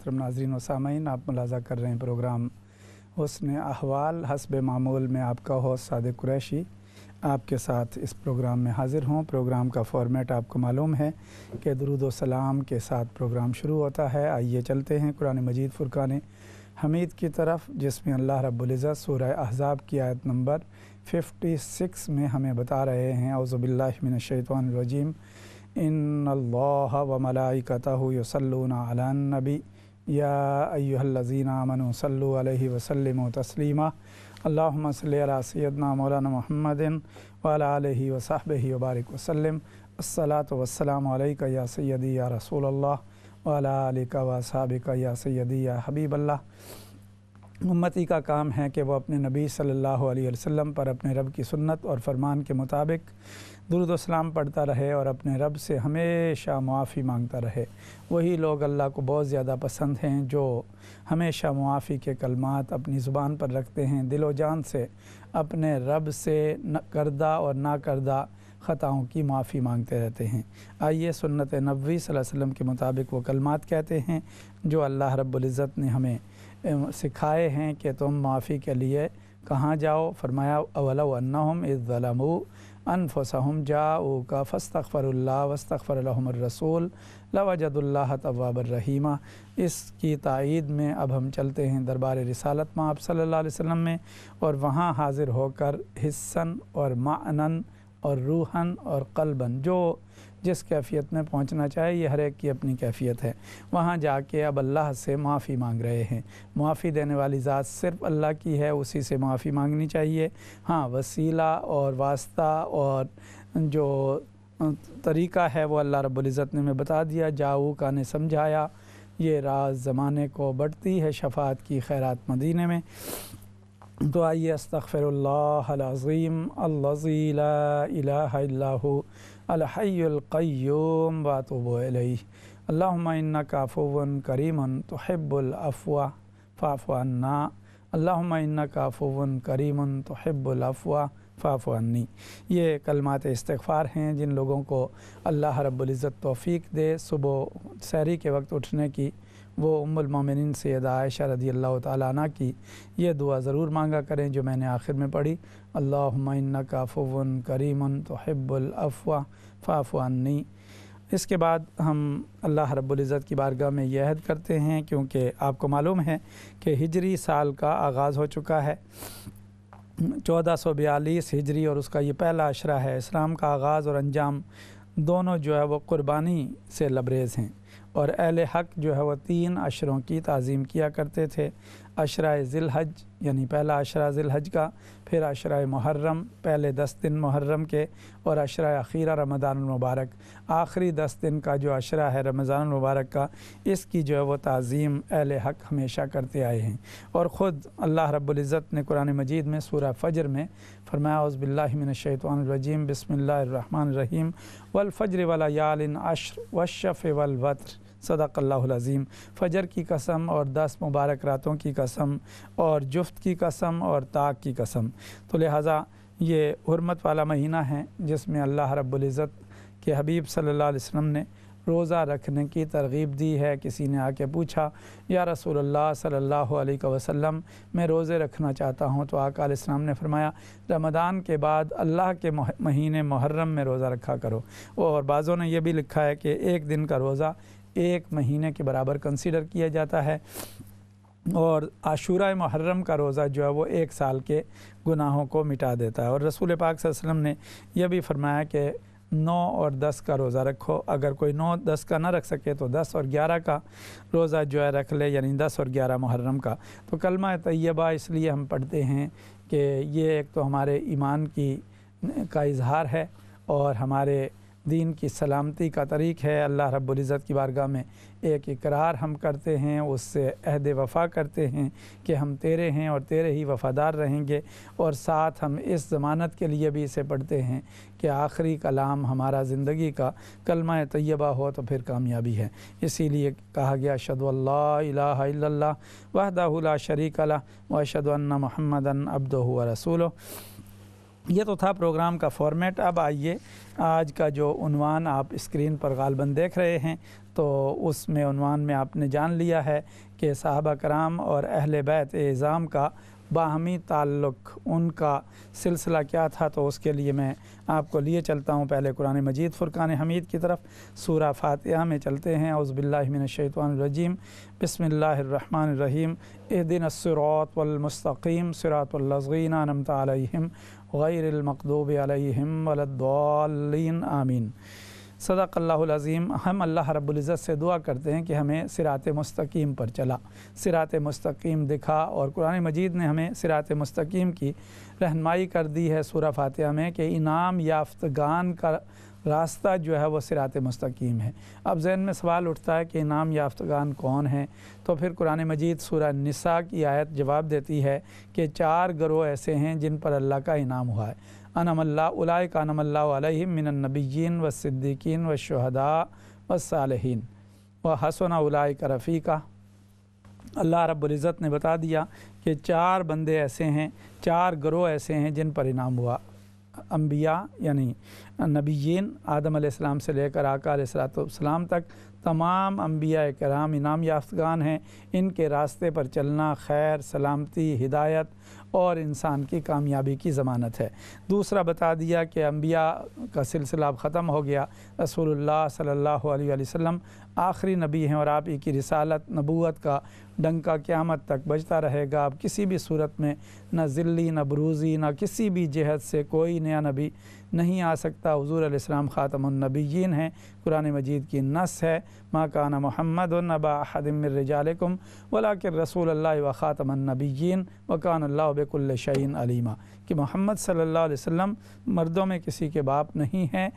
मोहतरम नाजरीन सामीन आप मुलाजा कर रहे हैं प्रोग्राम हसन अहवाल हसब मामूल में आपका हौस साद कुरैशी आपके साथ इस प्रोग्राम में हाज़िर हों प्रोग्राम का फॉर्मेट आपको मालूम है कि दरुद सलाम के साथ प्रोग्राम शुरू होता है आइए चलते हैं कुरान मजीद फ़ुरक़ान हमीद की तरफ जिसमें अल्लाह रब्ज़त सूर अहज़ाब की आयत नंबर 56 में हमें बता रहे हैं अवज़बिल्लिनशैतवानरजीम इन अल्लाह व मलाइकता यसल्लून नबी या अय्यूहल्लजीनामन सल वसलम तस्लीमा अल्लाम सल सैदना मौलाना महमदिन वाल वसाब वबारक वसलम असलात वसलाम या सैदी या रसूल अल्लाह वसाबिक या सैदी या हबीब उम्मती का काम है कि वह अपने नबी सल्लल्लाहु वसम पर अपने रब की सुन्नत और फरमान के मुताबिक दुरुदस्लाम पढ़ता रहे और अपने रब से हमेशा मुआफ़ी मांगता रहे वही लोग अल्लाह को बहुत ज़्यादा पसंद हैं जो हमेशा मुआफ़ी के कलमात अपनी ज़ुबान पर रखते हैं दिलो जान से अपने रब से न करदा और ना करदा ख़ताओं की माफ़ी मांगते रहते हैं आइए सुन्नत नबी वसम के मुताबिक वो कलमात कहते हैं जो अल्लाह रब्ज़त ने हमें सिखाए हैं कि तुम माफ़ी के लिए कहाँ जाओ फरमाया अवला अन्ना इज़लमू अनफसहम जाओ का फ़स्तफ़रल्ला वस्तफ़रमरसूल लवाजदुल्ला रहीमा इसकी तइद में अब हम चलते हैं दरबार रसालत माँ आप सल्ला वसम में और वहाँ हाज़िर होकर हिस्सन और मानन और रूहन और कलबन जो जिस कैफियत में पहुंचना चाहे ये हर एक की अपनी कैफियत है वहाँ जाके अब अल्लाह से माफ़ी मांग रहे हैं माफ़ी देने वाली ज़ात सिर्फ अल्लाह की है उसी से माफ़ी मांगनी चाहिए हाँ वसीला और वास्ता और जो तरीका है वो अल्लाह रबुल्ज़त ने हमें बता दिया जाऊ का ने समझाया ये राज ज़माने को बढ़ती है शफात की खैरात मदीने में तो आइए अस्तफ़िरल्लाज़ीम अल्लाज़ी ला अलहैल्कम वातबलई अल्लाम काफ़ोवन करीमन तोहब्बुलफ़वा फ़ाफ़ाना अल्लाम काफ़ोवन करीमन तोहब्बुलफ़वा फ़ाफ़ानी ये कलमात इस्तफ़ार हैं जिन लोगों को अल्लाह रब्ज़त तोफ़ी दे सुबह सहरी के वक्त उठने की वो उम्मिन सैद आयशा रदी अल्लाह ताली की यह दुआ ज़रूर मांगा करें जो मैंने आखिर में पढ़ी अल्लाहुम्मा काफ़ुवन करीमन तोहब्बुलफ़वा फ़ाफ़ानी इसके बाद हम अल्लाह रब्ज़त की बारगाह में यह अहद करते हैं क्योंकि आपको मालूम है कि हिजरी साल का आगाज़ हो चुका है चौदह सौ बयालीस हिजरी और उसका ये पहला अशरा है इस्लाम का आगाज़ और अंजाम दोनों जो है वो क़ुरबानी से लबरेज़ हैं और अहल हक जो है वह तीन अशरों की तज़ीम किया करते थे अशरा हज यानी पहला अशरा हज का फिर अशरा मुहर्रम पहले दस दिन मुहर्रम के और अशरा अखीरा रमज़ान मुबारक आखिरी दस दिन का जो अशरा है रमज़ान मुबारक का इसकी जो है वो तज़ीम अहल हक हमेशा करते आए हैं और ख़ुद अल्लाह रब्ज़त ने कुरान मजीद में सूर फ़जर में फरमाया उज़बिल्लिमिनशैतवानरजीम बसमीम वलफ़जर वाला यालिन अशर वशफ़ वलवत्र सदाक़ल्लाज़ीम फ़जर की कसम और दस मुबारक रातों की कसम और जुफ्त की कसम और ताक की कसम तो लिहाजा ये हरमत वाला महीना है जिसमें अल्लाह रब्ज़त के हबीब सल्ला वसम ने रोज़ा रखने की तरगीब दी है किसी ने आके पूछा या रसूल अल्लाह सल्लल्लाहु अलैहि वसल्लम मैं रोज़े रखना चाहता हूँ तो आकाल इस्लाम ने फरमाया रमदान के बाद अल्लाह के महीने मुहर्रम में रोज़ा रखा करो और बाज़ों ने यह भी लिखा है कि एक दिन का रोज़ा एक महीने के बराबर कंसिडर किया जाता है और आशूरा मुहर्रम का रोज़ा जो है वो एक साल के गुनाहों को मिटा देता है और रसूल पाक वसलम ने यह भी फरमाया कि नौ और दस का रोज़ा रखो अगर कोई नौ दस का ना रख सके तो दस और ग्यारह का रोज़ा जो है रख ले यानी दस और ग्यारह मुहर्रम का तो कलमा तयबा इसलिए हम पढ़ते हैं कि ये एक तो हमारे ईमान की का इजहार है और हमारे दीन की सलामती का तरीक़ है अल्लाह रब्ज़त की बारगाह में एक इकरार हम करते हैं उससे अहद वफा करते हैं कि हम तेरे हैं और तेरे ही वफ़ादार रहेंगे और साथ हम इस ज़मानत के लिए भी इसे पढ़ते हैं कि आखिरी कलाम हमारा ज़िंदगी का कलमा तय्यबा हो तो फिर कामयाबी है इसीलिए कहा गया शदल्ला वहदा शरीक ला वशदन महमदन अब्दो रसूल ये तो था प्रोग्राम का फॉर्मेट अब आइए आज का जो उनवान आप स्क्रीन पर गालबन देख रहे हैं तो उसमें उनवान में आपने जान लिया है कि साहबा कराम और अहल बैत एज़ाम का बाहमी ताल्लुक उनका सिलसिला क्या था तो उसके लिए मैं आपको लिए चलता हूँ पहले कुरान मजीद फ़ुरक़ान हमीद की तरफ सूरा फातिहा में चलते हैं उज़बिल्लिमिनशैतवानरजीम बसमीम ए दिन सरात वलमस्तकीम सरातलज़ीन नमतम गैरमकदूब अलहम वलद्दालीन आमीन सदाक़ल्लाज़ीम हम अल्लाह रब्ज़त से दुआ करते हैं कि हमें सिरात मस्तकीम पर चला सिरात मस्तकीम दिखा और कुरान मजीद ने हमें सिरात मस्तकीम की रहनमाई कर दी है सूर फातह में कि इनाम याफ्तगान का रास्ता जो है वह सिरात मस्तकीम है अब जहन में सवाल उठता है कि इनाम याफ्तगान कौन हैं तो फिर कुरान मजीद सूर निसा की आयत जवाब देती है कि चार ग्रोह ऐसे हैं जिन पर अल्लाह का इनाम हुआ है अनमल्ला उलाय मिनन्नबीन व सिद्दीकीन व शहदा व साल व हसन उलाय का रफ़ीका अल्लाह रब्ज़त ने बता दिया कि चार बंदे ऐसे हैं चार ग्रोह ऐसे हैं जिन पर इनाम हुआ अम्बिया यानी नबीन आदम आदम से लेकर आका सलाम तक तमाम अम्बिया कराम इनाम याफ्तगान हैं इनके रास्ते पर चलना खैर सलामती हिदायत और इंसान की कामयाबी की ज़मानत है दूसरा बता दिया कि अम्बिया का सिलसिला अब ख़त्म हो गया रसूल सल्ला वसम आखिरी नबी हैं और आप ही की रिसालत नबूत का डंका क़्यामत तक बजता रहेगा आप किसी भी सूरत में न ज़िल्ली न बरूज़ी न किसी भी जहत से कोई नया नबी नहीं आ सकता हजूर आसमाम ख़ातमनबीन हैं कुरान मजीद की नस है माँ काना महमद नबाहदमरजालकुम वला के रसूल अल्लाह व ख़ातमनबीन वकान अल्लाह अलीमा कि मोहम्मद सल्ला वसम मर्दों में किसी के बाप नहीं हैं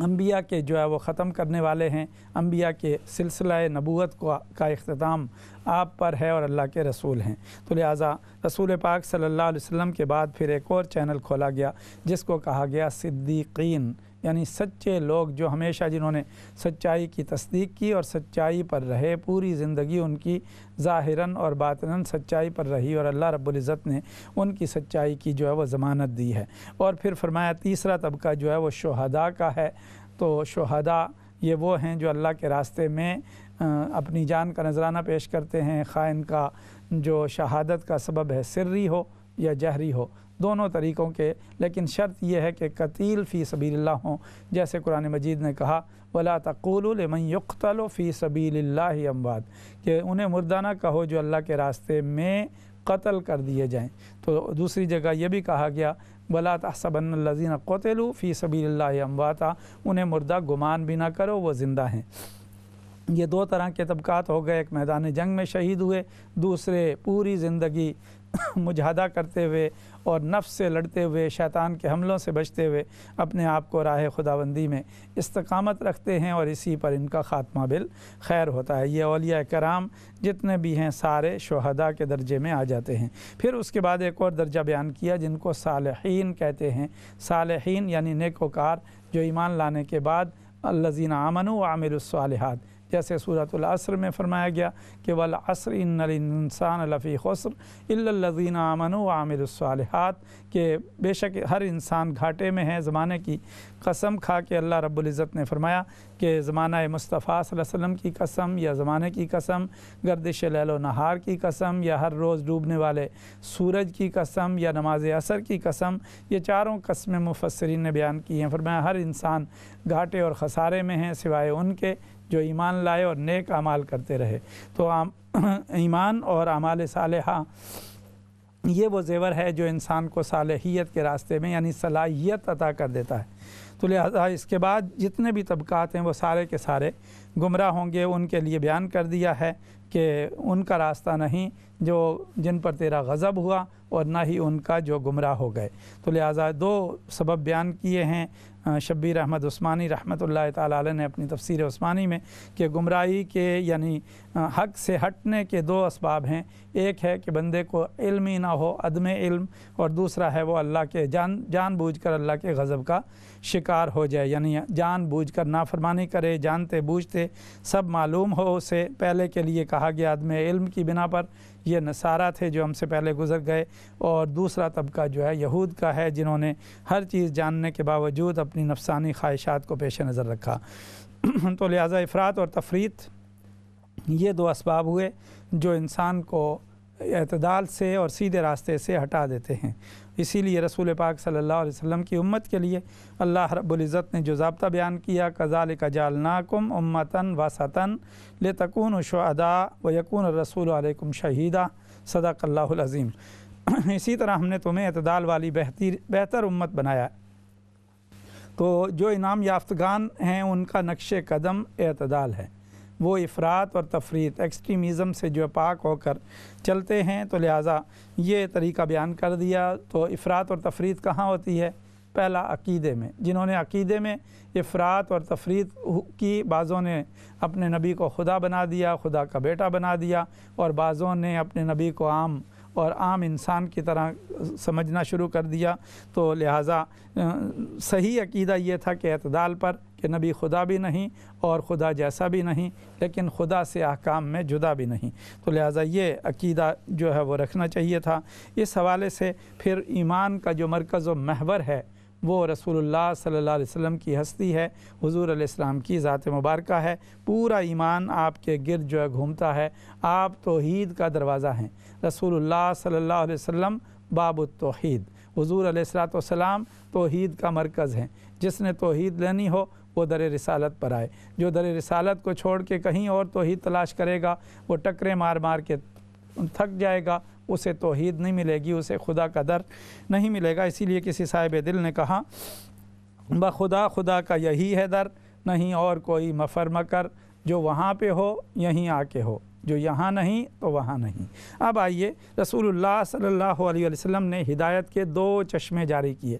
अम्बिया के जो है वो ख़त्म करने वाले हैं अम्बिया के सिलसिला नबूत को का अख्ताम आप पर है और अल्लाह के रसूल हैं तो लिहाजा रसूल पाक सल्ला वसम के बाद फिर एक और चैनल खोला गया जिसको कहा गया सिद्दीकीन यानी सच्चे लोग जो हमेशा जिन्होंने सच्चाई की तस्दीक की और सच्चाई पर रहे पूरी ज़िंदगी उनकी ज़ाहिरन और बातन सच्चाई पर रही और अल्लाह रब्बुल इज़्ज़त ने उनकी सच्चाई की जो है वो ज़मानत दी है और फिर फरमाया तीसरा तबका जो है वो शहदा का है तो शहदा ये वो हैं जो अल्लाह के रास्ते में अपनी जान का नजराना पेश करते हैं खाइन का जो शहादत का सबब है सिर्री हो या जहरी हो दोनों तरीक़ों के लेकिन शर्त यह है कि कतील फ़ी सबील्ला हों जैसे कुरान मजीद ने कहा वला तकुलमन फ़ी सबील्ला अम्बाद कि उन्हें मुर्दा कहो जो अल्लाह के रास्ते में कत्ल कर दिए जाएँ तो दूसरी जगह यह भी कहा गया वला तसबन लजीन कतलू फ़ी सबील्ला अम्बाता उन्हें मुर्दा गुमान भी ना करो वह ज़िंदा हैं ये दो तरह के तबक़ात हो गए एक मैदान जंग में शहीद हुए दूसरे पूरी ज़िंदगी मुजाहदा करते हुए और नफ्स से लड़ते हुए शैतान के हमलों से बचते हुए अपने आप को राह खुदाबंदी में इस्तकामत रखते हैं और इसी पर इनका ख़ात्मा बिल खैर होता है ये अलिया कराम जितने भी हैं सारे शहदा के दर्जे में आ जाते हैं फिर उसके बाद एक और दर्जा बयान किया जिनको सालहीन कहते हैं सालहीन यानी नेकोकार जो ईमान लाने के बाद लजीना आमन आमिर जैसे असर में फरमाया गया कि वल असर इनसान लफ़ी खसर इल्लज़ीन आमन आमिरसालहत के बेशक हर इंसान घाटे में है ज़माने की कसम खा के अल्लाह रब्ज़त ने फरमाया कि ज़माना मुस्तफ़ा वसम की कसम या ज़माने की कसम गर्दिश लैलो नहार की कसम या हर रोज़ डूबने वाले सूरज की कसम या नमाज असर की कसम ये चारों कसमें मुफसरीन ने बयान की हैं फरमाया हर इंसान घाटे और खसारे में हैं सिवाए उनके जो ईमान लाए और नेक अमाल करते रहे तो ईमान और अमाल साल ये वो जेवर है जो इंसान को सालहियत के रास्ते में यानी सलाहियत अता कर देता है तो लिहाजा इसके बाद जितने भी तबक़ात हैं वो सारे के सारे गुमराह होंगे उनके लिए बयान कर दिया है कि उनका रास्ता नहीं जो जिन पर तेरा गज़ब हुआ और ना ही उनका जो गुमराह हो गए तो लिहाजा दो सबब बयान किए हैं शब्बीर अहमद उस्मानी रहमत ताली ने अपनी तफसीर उस्मानी में कि गुमराही के यानी हक से हटने के दो इसबाब हैं एक है कि बंदे को इल्म ही ना हो अदम इल्म और दूसरा है वो अल्लाह के जान जान बूझ कर अल्लाह के गज़ब का शिकार हो जाए यानी जान बूझ कर नाफरमानी करे जानते बूझते सब मालूम हो उसे पहले के लिए कहा गया अदम इल्म की बिना पर ये नसारा थे जो हमसे पहले गुजर गए और दूसरा तबका जो है यहूद का है जिन्होंने हर चीज़ जानने के बावजूद अपनी नफसानी ख्वाहिशात को पेश नज़र रखा तो लिहाजा अफरात और तफरीत ये दो इसबाब हुए जो इंसान को अतदाल से और सीधे रास्ते से हटा देते हैं इसीलिए रसूल पाक सल्लल्लाहु अलैहि वसल्लम की उम्मत के लिए अल्लाह रब्ज़त ने जो जबता बयान किया कज़ाल कजाल नाकुम उम्मतन वसतन ले तकून शदा व यकून रसूल अलैकुम शहीदा सदाकल्लाज़ीम इसी तरह हमने तुम्हें अतदाल वाली बेहतर बेहतर उम्मत बनाया तो जो इनाम याफ्तगान हैं उनका नक्श कदम अतदाल है वो अफरात और तफरीत एक्सट्रीमिज़म से जो पाक होकर चलते हैं तो लिहाजा ये तरीका बयान कर दिया तो अफरात और तफरीत कहाँ होती है पहला अकीदे में जिन्होंने अकीदे में अफरात और तफरीत की बाज़ों ने अपने नबी को खुदा बना दिया खुदा का बेटा बना दिया और बाज़ों ने अपने नबी को आम और आम इंसान की तरह समझना शुरू कर दिया तो लिहाजा सही अकीदा ये था कि अतदाल पर कि नबी खुदा भी नहीं और खुदा जैसा भी नहीं लेकिन खुदा से अहकाम में जुदा भी नहीं तो लिहाजा ये अकीदा जो है वो रखना चाहिए था इस हवाले से फिर ईमान का जो मरकज़ व महवर है वो रसूलुल्लाह सल्लल्लाहु अलैहि वसल्लम की हस्ती है हुजूर अलैहिस्सलाम की ज़ात मुबारक है पूरा ईमान आपके गिरद जो है घूमता है आप तोहीद का दरवाज़ा हैं रसूल सल्ला वसम बाब तोहीद हजूर सलाम तोहीद का मरकज़ हैं जिसने तोहद लेनी हो वो दर रिसालत पर आए जो दर रिसालत को छोड़ के कहीं और तोहीद तलाश करेगा वो टकरे मार मार के थक जाएगा उसे तोहद नहीं मिलेगी उसे खुदा का दर नहीं मिलेगा इसीलिए किसी साहिब दिल ने कहा खुदा खुदा का यही है दर नहीं और कोई मफर मकर जो वहाँ पे हो यहीं आके हो जो यहाँ नहीं तो वहाँ नहीं अब आइए रसूलुल्लाह सल्लल्लाहु अलैहि वसल्लम ने हिदायत के दो चश्मे जारी किए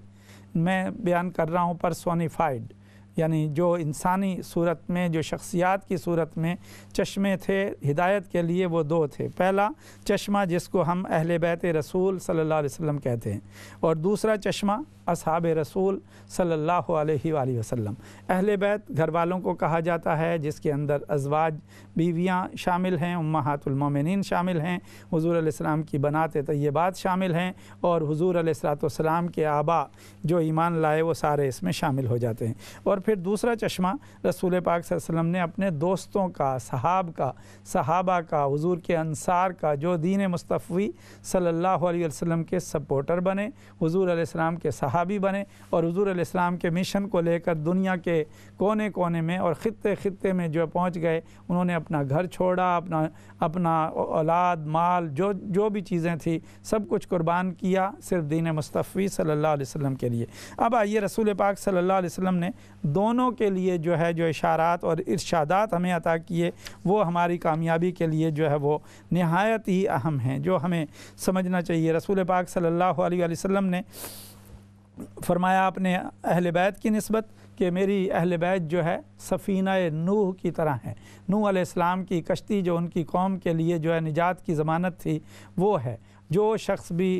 मैं बयान कर रहा हूँ परसोनीफाइड यानी जो इंसानी सूरत में जो शख्सियात की सूरत में चश्मे थे हिदायत के लिए वो दो थे पहला चश्मा जिसको हम अहल बैत रसूल सल्लल्लाहु अलैहि वसल्लम कहते हैं और दूसरा चश्मा अब रसूल सल्लल्लाहु अलैहि वसल्लम अहल बैत घर वालों को कहा जाता है जिसके अंदर अजवाज बीवियाँ शामिल हैं उम्मातुलमिन शामिल हैं हजूर आसमाम की बनाते तयबात शामिल हैं और हजूर सलाम के आबा जो ईमान लाए वो सारे इसमें शामिल हो जाते हैं और फिर दूसरा चश्मा रसूल पाक वसल्लम ने अपने दोस्तों का सहाब का सहाबा का हजूर के अनसार का जो दीन मुस्तफ़ी सल्ला वसम के सपोर्टर बने हजूर आसमाम के सहाबी बने और हजूर आसमाम के मिशन को लेकर दुनिया के कोने कोने में और ख़ते ख़ते में जो पहुँच गए उन्होंने अपना घर छोड़ा अपना अपना औलाद माल जो जो भी चीज़ें थी सब कुछ कुर्बान किया सिर्फ दीन मुस्तफ़ी सल्ला वसम के लिए अब आइए रसूल पाक सल्ला वसम ने दोनों के लिए जो है जो इशारात और इर्शादात हमें अता किए वो हमारी कामयाबी के लिए जो है वो नहायत ही अहम हैं जो हमें समझना चाहिए रसूल पाक सल्लल्लाहु अलैहि वसल्लम ने फरमाया अपने अहल बैत की नस्बत कि मेरी अहल बैत जो है सफ़ीना नूह की तरह है नूह अलैहिस्सलाम की कश्ती जो उनकी कौम के लिए जो है निजात की ज़मानत थी वो है जो शख्स भी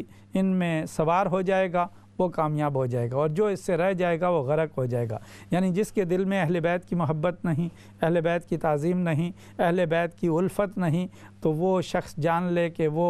इन में सवार हो जाएगा वो कामयाब हो जाएगा और जो इससे रह जाएगा वो गरक हो जाएगा यानी जिसके दिल में अहल बैत की मोहब्बत नहीं अहल बैत की तज़ीम नहीं अहल बैत की उल्फ़त नहीं तो वो शख्स जान ले कि वो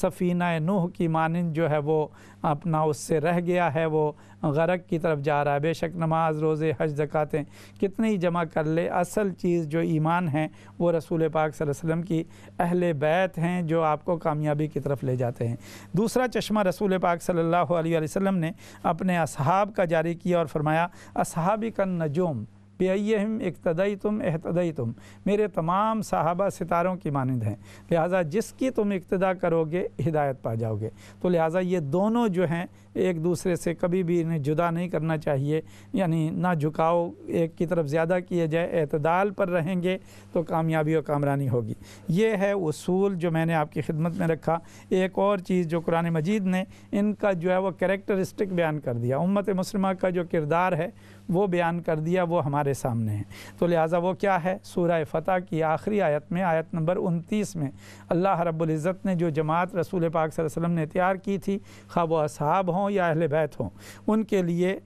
सफ़ीना नूह की मानंद जो है वो अपना उससे रह गया है वो गरक की तरफ जा रहा है बेशक नमाज रोज़े हज ज़क़ातें कितने ही जमा कर ले असल चीज़ जो ईमान है वो रसूल पाक वसल्लम की अहल बैत हैं जो आपको कामयाबी की तरफ ले जाते हैं दूसरा चश्मा रसूल पाक सल्ला वसम ने अपने असहाब का जारी किया और फरमाया असहाबी का नजूम बेम इकतदई तुम अहतदई तुम मेरे तमाम साहबा सितारों की मानंद हैं लिहाजा जिसकी तुम इकतदा करोगे हिदायत पा जाओगे तो लिहाजा ये दोनों जो हैं एक दूसरे से कभी भी इन्हें जुदा नहीं करना चाहिए यानी ना झुकाओ एक की तरफ ज़्यादा किए जाए अतदाल पर रहेंगे तो कामयाबी और कामरानी होगी ये है उसूल जो मैंने आपकी खिदमत में रखा एक और चीज़ जो कुरान मजीद ने इनका जो है वो करेक्टरिस्टिक बयान कर दिया उम्मत मुसलमा का जो किरदार है वो बयान कर दिया वो हमारे सामने है तो लिहाजा वो क्या है सूर फ़तह की आखिरी आयत में आयत नंबर उनतीस में अल्लाह रब्ज़त ने जो जमात रसूल पाक वसलम ने तैयार की थी खा वो असहाब हों या अहल बैत हों उनके लिए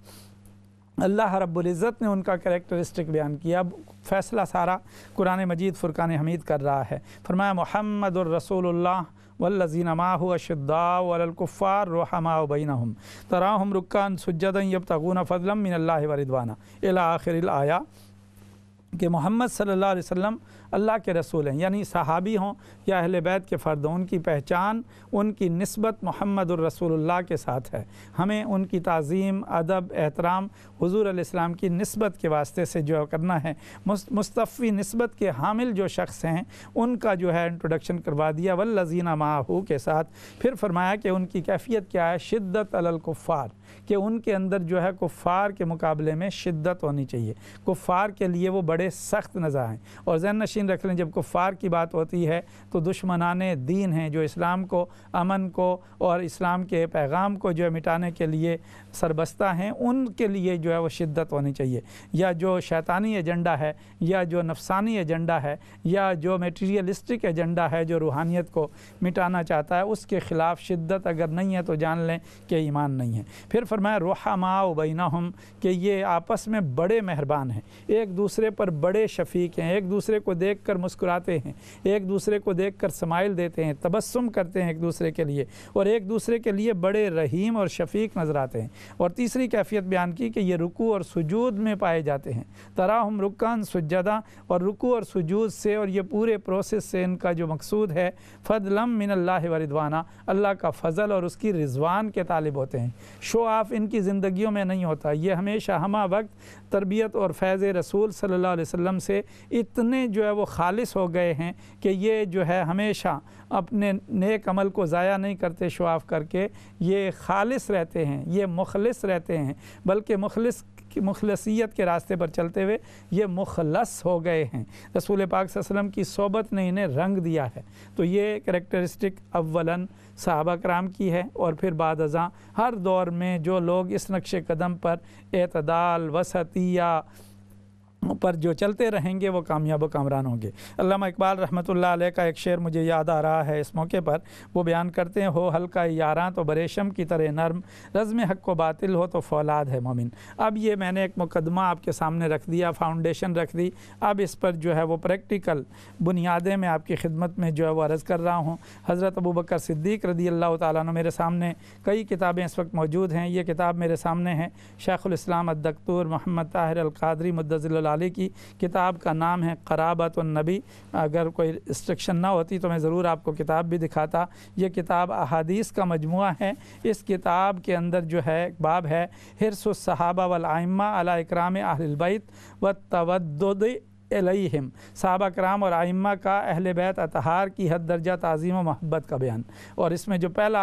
अल्लाह रब्ज़त ने उनका करेक्टरिस्टिक बयान किया फ़ैसला सारा कुरान मजीद फ़ुरक़ान हमीद कर रहा है फरमाया मोहम्मद والذين معه أشداء ولا الكفار رحماء بينهم تراهم ركان سجدا يبتغون فضلا من الله ورضوانا إلى آخر الآية کہ محمد صلی اللہ علیہ وسلم अल्लाह के रसूल हैं यानी सहाबी हों या अहल बैत के फ़र्द हों उनकी पहचान उनकी नस्बत मोहम्मद रसूलुल्लाह के साथ है हमें उनकी तज़ीम अदब एहतराम हजूर इस्लाम की नस्बत के वास्ते से जो करना है मुस्तफ़ी नस्बत के हामिल जो शख्स हैं उनका जो है इंट्रोडक्शन करवा दिया वल्लजीना माहू के साथ फिर फरमाया कि उनकी कैफियत क्या है शिद्दत अलकुफ़ार कि उनके अंदर जो है कुफ़ार के मुकाबले में शिद्दत होनी चाहिए कुफ़ार के लिए वो बड़े सख्त नज़ा हैं और जैन नशी यकीन रख लें जब कुफ़ार की बात होती है तो दुश्मनान दीन हैं जो इस्लाम को अमन को और इस्लाम के पैगाम को जो है मिटाने के लिए सरबस्ता हैं उनके लिए जो है वो शिद्दत होनी चाहिए या जो शैतानी एजेंडा है या जो नफसानी एजेंडा है या जो मटीरियलिस्टिक एजेंडा है जो रूहानियत को मिटाना चाहता है उसके ख़िलाफ़ शिद्दत अगर नहीं है तो जान लें कि ईमान नहीं है फिर फरमाया रोहा माओ बैना हम कि ये आपस में बड़े मेहरबान हैं एक दूसरे पर बड़े शफीक हैं एक दूसरे को देख देखकर मुस्कुराते हैं एक दूसरे को देखकर समाइल देते हैं तबस्सुम करते हैं एक दूसरे के लिए और एक दूसरे के लिए बड़े रहीम और शफीक नज़र आते हैं और तीसरी कैफियत बयान की कि ये रुकू और सुजूद में पाए जाते हैं हम रुकान सुजदा और रुकू और सुजूद से और ये पूरे प्रोसेस से इनका जो मकसूद है फ़दलम मिन अल्लाह वरिदवाना अल्लाह का फ़जल और उसकी रिजवान के तालिब होते हैं शो आफ इनकी जिंदगी में नहीं होता ये हमेशा हमा वक्त तरबियत और फैज़ रसूल सल्ला वसम से इतने जो है वो खालिस हो गए हैं कि ये जो है हमेशा अपने नेक अमल को ज़ाया नहीं करते शवाफ़ करके ये खालिस रहते हैं ये मुखलस रहते हैं बल्कि मुखलस की मुखलसीत के रास्ते पर चलते हुए ये मुखलस हो गए हैं रसूल पाक वसलम की सोबत ने इन्हें रंग दिया है तो ये करेक्टरिस्टिक अवला साहबा कराम की है और फिर बाद हर दौर में जो लोग इस नक्श कदम पर अतदाल वसतिया पर जो चलते रहेंगे वो कामयाब कामरान होंगे अल्लाह इकबाल रहमतुल्लाह अलैह का एक शेर मुझे याद आ रहा है इस मौके पर वो बयान करते हैं हो हल्का यारा तो बरेशम की तरह नरम रज़म हक को बातिल हो तो फौलाद है मोमिन अब ये मैंने एक मुकदमा आपके सामने रख दिया फाउंडेशन रख दी अब इस पर जो है वो प्रैक्टिकल बुनियादें मैं आपकी खिदमत में जो है वो अर्ज़ कर रहा हूँ हज़रत अबू बकर सिद्दीक रदी अल्लाह ताली मेरे सामने कई किताबें इस वक्त मौजूद हैं ये किताब मेरे सामने है इस्लाम अदकतूर मोहम्मद ताहिर अलकादरी मुद्दजिल लाली की किताब का नाम है कराबत नबी अगर कोई रिस्ट्रिक्शन ना होती तो मैं ज़रूर आपको किताब भी दिखाता ये किताब अहादीस का मजमू है इस किताब के अंदर जो है बाब है हिरसहाबा वलाइमा अला इकराम अहलबैत व तवद अलहिम साहबा कराम और आइम्मा का अहल बैत अतहार की हद दर्जा तज़ीम महब्बत का बयान और इसमें जो पहला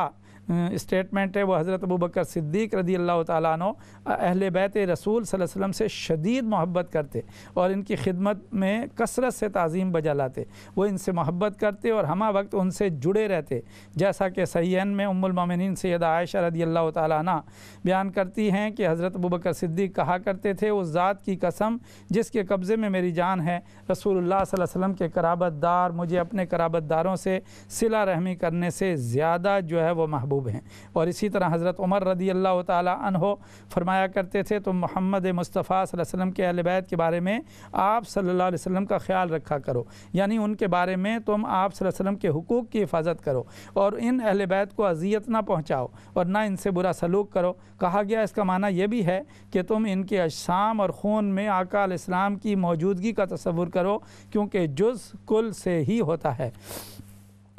स्टेटमेंट हम्म, है वो हज़रत अबू बकर सिद्दीक रदी अल्लाह तु अहल बैत रसूल वसम से शदीद मोहब्बत करते और इनकी खिदमत में कसरत से तज़ीम बजा लाते वो इनसे मोहब्बत करते और हम वक्त उनसे जुड़े रहते जैसा कि सैन में उमिन सैद आयशा रदी अल्लाह तन बयान करती हैं कि हज़रत अबू बकर सिद्दीक कहा करते थे उस ज़ात की कसम जिसके कब्ज़े में मेरी जान है रसूल वसम के कराबतदार मुझे अपने कराबतदारों से सिला रहमी करने से ज़्यादा जो है वह महबूब महबूब हैं और इसी तरह हज़रत उमर रदी अल्लाह हो फरमाया करते थे तो मोहम्मद मुस्तफ़ा वसम के अलबैत के बारे में आप सल्ला वसम का ख्याल रखा करो यानी उनके बारे में तुम आप वसम के हकूक़ की हिफाजत करो और इन अहलबैत को अजियत ना पहुँचाओ और ना इनसे बुरा सलूक करो कहा गया इसका माना यह भी है कि तुम इनके अशाम और खून में आकाम की मौजूदगी का तस्वुर करो क्योंकि जुज़ कुल से ही होता है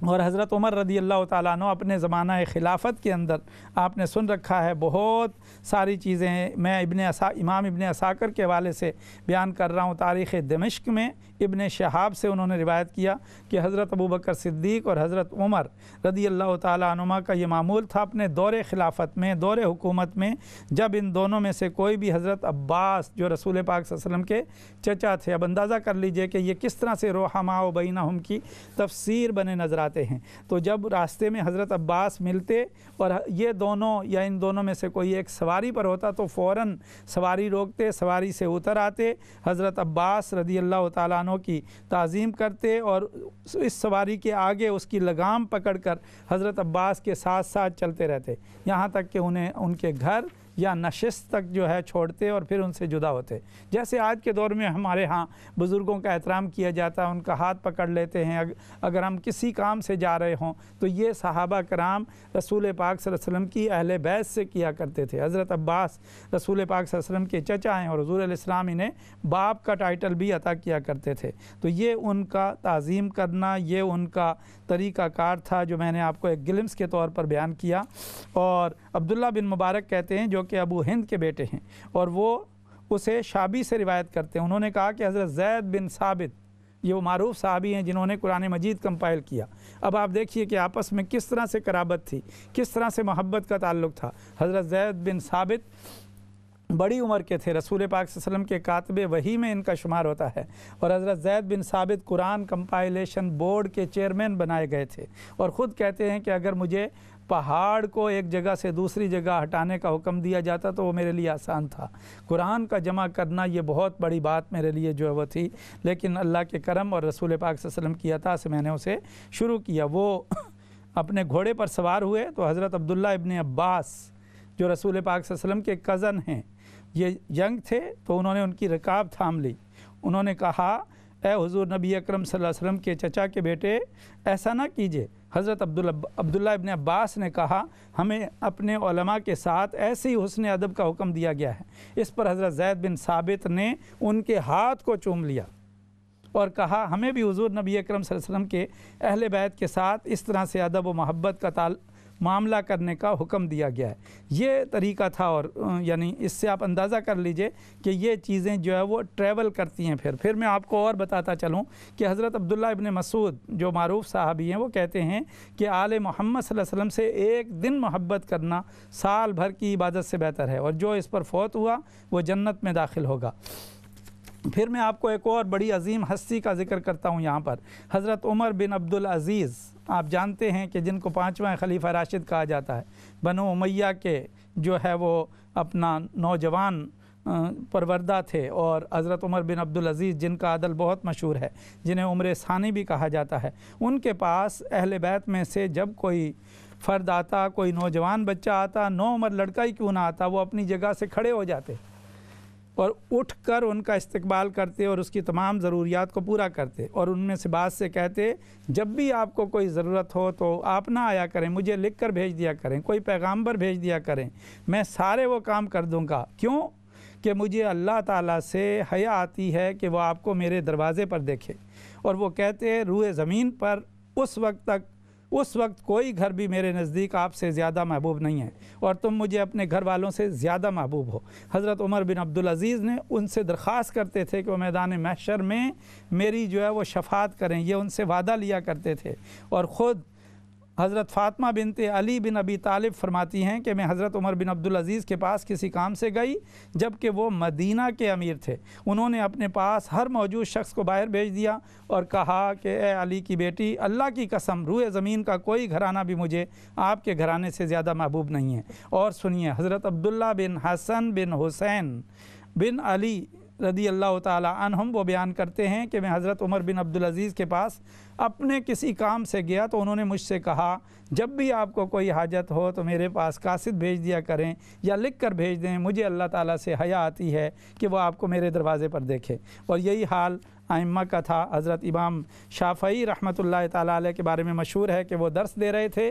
और हज़रत उमर रदी अल्लाह तु अपने ज़माना खिलाफत के अंदर आपने सुन रखा है बहुत सारी चीज़ें मैं इबन इमाम इबन असाकर के हवाले से बयान कर रहा हूँ तारीख़ दमिश्क में इबन शहाब से उन्होंने रिवायत किया कि हज़रत अबू बकर सिद्दीक और हज़रत उमर रदी अल्लाह तुमा का ये मामूल था अपने दौर खिलाफत में दौर हुकूमत में जब इन दोनों में से कोई भी हज़रत अब्बास जो रसूल पाक वसलम के चचा थे अब अंदाज़ा कर लीजिए कि ये किस तरह से रोहमा बैना हम की तफसीर बने नजर जाते हैं तो जब रास्ते में हज़रत अब्बास मिलते और ये दोनों या इन दोनों में से कोई एक सवारी पर होता तो फ़ौर सवारी रोकते सवारी से उतर आते हज़रत अब्बास रदी अल्लाह तु की तज़ीम करते और इस सवारी के आगे उसकी लगाम पकड़ कर हज़रत अब्बास के साथ साथ चलते रहते यहाँ तक कि उन्हें उनके घर या नशस्त तक जो है छोड़ते और फिर उनसे जुदा होते जैसे आज के दौर में हमारे यहाँ बुज़ुर्गों का एहतराम किया जाता है उनका हाथ पकड़ लेते हैं अगर हम किसी काम से जा रहे हों तो ये सहाबा कराम रसूल पाक वसलम की अहल बैस से किया करते थे हज़रत अब्बास रसूल पाक वसलम के चचा हैं और हजूर इस्लाम इन्हें बाप का टाइटल भी अता किया करते थे तो ये उनका तज़ीम करना ये उनका तरीक़ाकार था जो मैंने आपको एक गिलम्स के तौर पर बयान किया और अब्दुल्ला बिन मुबारक कहते हैं जो कि अबू हिंद के बेटे हैं और वो उसे शाबी से रिवायत करते हैं उन्होंने कहा कि हज़रत जैद बिन साबित ये वो मरूफ साहबी हैं जिन्होंने कुरान मजीद कंपाइल किया अब आप देखिए कि आपस में किस तरह से कराबत थी किस तरह से मोहब्बत का ताल्लुक था हज़रत जैद बिन साबित बड़ी उम्र के थे रसूल पाक वसलम के कातब वही में इनका शुमार होता है और हज़रत Zaid bin Sabit Quran compilation board के चेयरमैन बनाए गए थे और ख़ुद कहते हैं कि अगर मुझे पहाड़ को एक जगह से दूसरी जगह हटाने का हुक्म दिया जाता तो वो मेरे लिए आसान था कुरान का जमा करना ये बहुत बड़ी बात मेरे लिए जो है वो थी लेकिन अल्लाह के करम और रसूल पाक वसलम की अता से मैंने उसे शुरू किया वो अपने घोड़े पर सवार हुए तो हज़रत अब्दुल्ला इबन अब्बास जो रसूल पाक वसलम के कज़न हैं ये यंग थे तो उन्होंने उनकी रकाब थाम ली उन्होंने कहा ए हुजूर नबी अकरम सल्लल्लाहु अलैहि वसल्लम के चचा के बेटे ऐसा ना कीजिए हज़रत अब्दुल्ला इबन अब्बास ने कहा हमें अपने ओलमा के साथ ऐसे ही हुसन अदब का हुक्म दिया गया है इस पर हज़रत जैद बिन साबित ने उनके हाथ को चूम लिया और कहा हमें भी हुजूर नबी अकरम वसल्लम के अहल बैत के साथ इस तरह से अदब व मोहब्बत का मामला करने का हुक्म दिया गया है ये तरीका था और यानी इससे आप अंदाज़ा कर लीजिए कि ये चीज़ें जो है वो ट्रैवल करती हैं फिर फिर मैं आपको और बताता चलूँ कि हज़रत अब्दुल्ला इबन मसूद जो मरूफ साहबी हैं वो कहते हैं कि आल मोहम्मद वसल्लम से एक दिन मोहब्बत करना साल भर की इबादत से बेहतर है और जो इस पर फौत हुआ वो जन्नत में दाखिल होगा फिर मैं आपको एक और बड़ी अजीम हस्ती का जिक्र करता हूँ यहाँ पर हज़रत उमर बिन अब्दुल अज़ीज़ आप जानते हैं कि जिनको पाँचवा खलीफा राशिद कहा जाता है बनो उमैया के जो है वो अपना नौजवान परवरदा थे और हज़रत उमर बिन अब्दुल अज़ीज़ जिनका अदल बहुत मशहूर है जिन्हें उम्र सानी भी कहा जाता है उनके पास अहल बैत में से जब कोई फ़र्द आता कोई नौजवान बच्चा आता नौ उम्र लड़का ही क्यों ना आता वो अपनी जगह से खड़े हो जाते और उठ कर उनका इस्तकबाल करते और उसकी तमाम ज़रूरियात को पूरा करते और उनमें से बात से कहते जब भी आपको कोई ज़रूरत हो तो आप ना आया करें मुझे लिख कर भेज दिया करें कोई पैगाम्बर भेज दिया करें मैं सारे वो काम कर दूँगा क्यों कि मुझे अल्लाह ताला से हया आती है कि वह आपको मेरे दरवाज़े पर देखे और वो कहते रूए ज़मीन पर उस वक्त तक उस वक्त कोई घर भी मेरे नज़दीक आपसे ज़्यादा महबूब नहीं है और तुम मुझे अपने घर वालों से ज़्यादा महबूब हो हज़रत उमर बिन अब्दुलज़ीज़ ने उनसे दरख्वास्त करते थे कि वो मैदान महशर में मेरी जो है वो शफात करें ये उनसे वादा लिया करते थे और ख़ुद हज़रत फ़ातमा बिनते अली बिन अबी तालिब फरमाती हैं कि मैं हज़रत उमर बिन अब्दुल अज़ीज़ के पास किसी काम से गई जबकि वो मदीना के अमीर थे उन्होंने अपने पास हर मौजूद शख्स को बाहर भेज दिया और कहा कि ए अली की बेटी अल्लाह की कसम रूए ज़मीन का कोई घराना भी मुझे आपके घराने से ज़्यादा महबूब नहीं है और सुनिए हज़रत अब्दुल्ला बिन हसन बिन हुसैन बिन अली रदी अल्लाह तहम वो बयान करते हैं कि मैं हज़रत उमर बिन अब्दुल अज़ीज़ के पास अपने किसी काम से गया तो उन्होंने मुझसे कहा जब भी आपको कोई हाजत हो तो मेरे पास कासिद भेज दिया करें या लिख कर भेज दें मुझे अल्लाह ताला से हया आती है कि वह आपको मेरे दरवाज़े पर देखे और यही हाल आइम्मा का था हज़रत इमाम शाफ़ी रहमत ला के बारे में मशहूर है कि वो दर्स दे रहे थे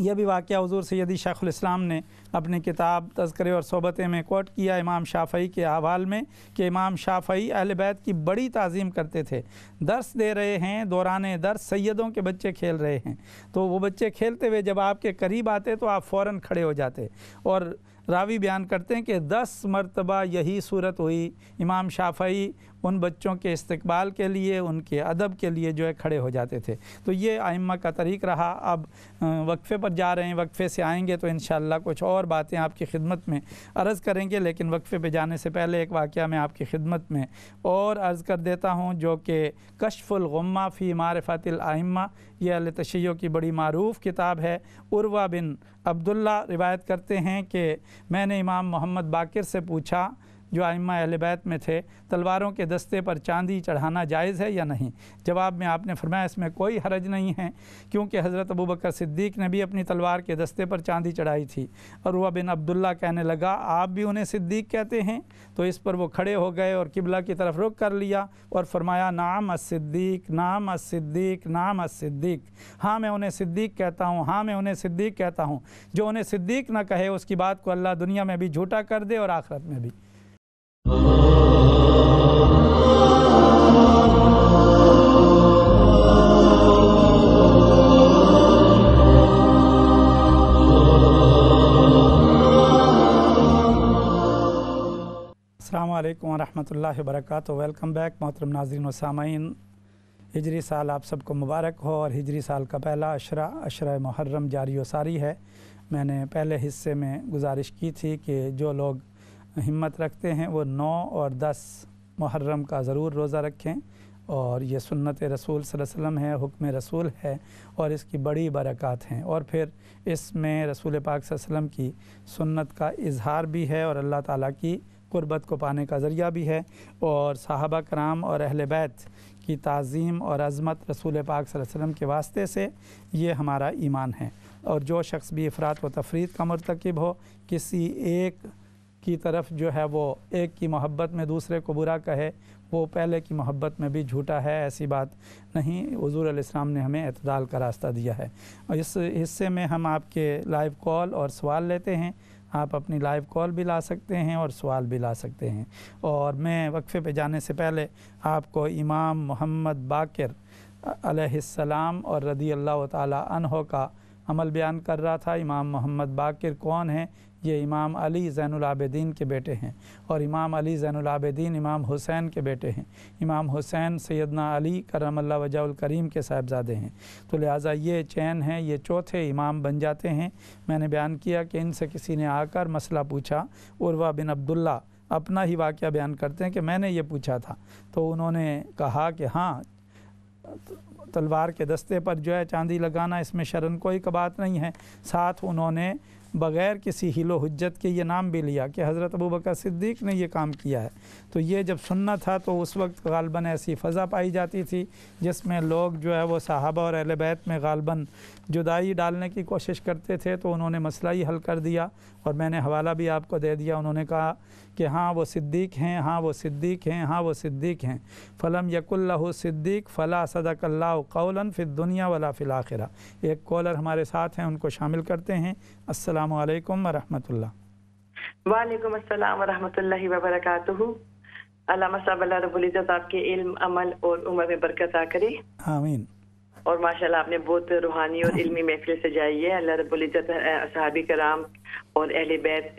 यह भी वाक़ हजूर सैदी शेख़ुलस्लाम ने अपनी किताब तस्करे और सोबतें में कोट किया इमाम शाफई के अहवाल में कि इमाम शाफई अहल बैत की बड़ी तज़ीम करते थे दर्स दे रहे हैं दौरान दर्स सैदों के बच्चे खेल रहे हैं तो वो बच्चे खेलते हुए जब आपके करीब आते तो आप फ़ौर खड़े हो जाते और रावी बयान करते हैं कि दस मरतबा यही सूरत हुई इमाम शाफई उन बच्चों के इस्तबाल के लिए उनके अदब के लिए जो है खड़े हो जाते थे तो ये आइम्मा का तरीक रहा अब वक्फ़े पर जा रहे हैं वक्फ़े से आएंगे तो इन कुछ और बातें आपकी खिदमत में अर्ज़ करेंगे लेकिन वक्फ़े पर जाने से पहले एक वाक़ मैं आपकी खिदमत में और अर्ज़ कर देता हूँ जो कि कशफ़ुलगम्मा फ़ी मारफ़ातिलमा यह अल तशैयों की बड़ी मरूफ़ किताब है उर्वा बिन अब्दुल्ला रिवायत करते हैं कि मैंने इमाम मोहम्मद बाकिर से पूछा जो आइम्मा अहलबैत में थे तलवारों के दस्ते पर चांदी चढ़ाना जायज़ है या नहीं जवाब में आपने फरमाया इसमें कोई हरज नहीं है क्योंकि हज़रत अबू बकर सिद्दीक ने भी अपनी तलवार के दस्ते पर चांदी चढ़ाई थी और वह बिन अब्दुल्ला कहने लगा आप भी उन्हें सिद्दीक कहते हैं तो इस पर वो खड़े हो गए और किबला की तरफ रुख कर लिया और फरमाया नाम असद्दीक नाम असद्दीक नाम असद्दीक हाँ मैं उन्हें सिद्दीक कहता हूँ हाँ मैं उन्हें सिद्दीक कहता हूँ जो उन्हें सिद्दीक ना कहे उसकी बात को अल्लाह दुनिया में भी झूठा कर दे और आखरत में भी अल्लाम वरक वेलकम बैक मोहतरम नाजरन सामीन हिजरी साल आप सबको मुबारक हो और हिजरी साल का पहला अशरा अशरा मुहर्रम जारी व सारी है मैंने पहले हिस्से में गुजारिश की थी कि जो लोग हिम्मत रखते हैं वो नौ और दस मुहर्रम का ज़रूर रोज़ा रखें और ये सुन्नत रसूल वसम है हुक्म रसूल है और इसकी बड़ी बरक़ात हैं और फिर इसमें रसूल पाक वसलम की सुन्नत का इजहार भी है और अल्लाह ताला की क़ुरबत को पाने का ज़रिया भी है और साहबा कराम और अहल बैत की तज़ीम और अज़मत रसूल पाक वसलम के वास्ते से ये हमारा ईमान है और जो शख्स भी अफरात व तफरीत का मरतकब हो किसी एक की तरफ जो है वो एक की मोहब्बत में दूसरे को बुरा कहे वो पहले की मोहब्बत में भी झूठा है ऐसी बात नहीं हजूर अलैहिस्सलाम ने हमें अतदाल का रास्ता दिया है और इस हिस्से में हम आपके लाइव कॉल और सवाल लेते हैं आप अपनी लाइव कॉल भी ला सकते हैं और सवाल भी ला सकते हैं और मैं वक्फ़े पे जाने से पहले आपको इमाम मोहम्मद बाकर अलैहिस्सलाम और रदी अल्लाह ताली का अमल बयान कर रहा था इमाम मोहम्मद बाकर कौन है ये इमाम अली ज़ैनआबदीन के बेटे हैं और इमाम अली ज़ैनआबदीन इमाम हुसैन के बेटे हैं इमाम हुसैन सैदना अली करम वजाउल करीम के साहबजादे हैं तो लिहाजा ये चैन है ये चौथे इमाम बन जाते हैं मैंने बयान किया कि इनसे किसी ने आकर मसला पूछा उर्वा बिन अब्दुल्ला अपना ही वाक़ बयान करते हैं कि मैंने ये पूछा था तो उन्होंने कहा कि हाँ तलवार के दस्ते पर जो है चांदी लगाना इसमें शर्म कोई कबात नहीं है साथ उन्होंने बग़ैर किसी हिलो हजत के ये नाम भी लिया कि हज़रत अबू बकर सिद्दीक ने ये काम किया है तो ये जब सुनना था तो उस वक्त गालबन ऐसी फ़ज़ा पाई जाती थी जिसमें लोग जो है वो साहबा और अहल बैत में गालबन जुदाई डालने की कोशिश करते थे तो उन्होंने मसला ही हल कर दिया और मैंने हवाला भी आपको दे दिया उन्होंने कहा कि हाँ वो सिद्दीक हैं हाँ वो सिद्दीक हैं हाँ वो सिद्दीक हैं फ़लम यकुल्लहु सिद्दीक फ़ला सदकल्ला कौलन फिर दुनिया वला फ़िलाखिरा एक कॉलर हमारे साथ हैं उनको शामिल करते हैं अस्सलाम वालेकुम वरहमतुल्लाह वालेकुम अस्सलाम वरहमतुल्लाहि वबरकातुहू अल्लाह साहब अल्लाह रब्बुल इज्जत आपके इल्म अमल और उम्र में बरकत आ करे आमीन और माशाल्लाह आपने बहुत रूहानी और इल्मी महफिल सजाई है अल्लाह रब्बुल इज़्ज़त असहाबी कराम और अहले बैत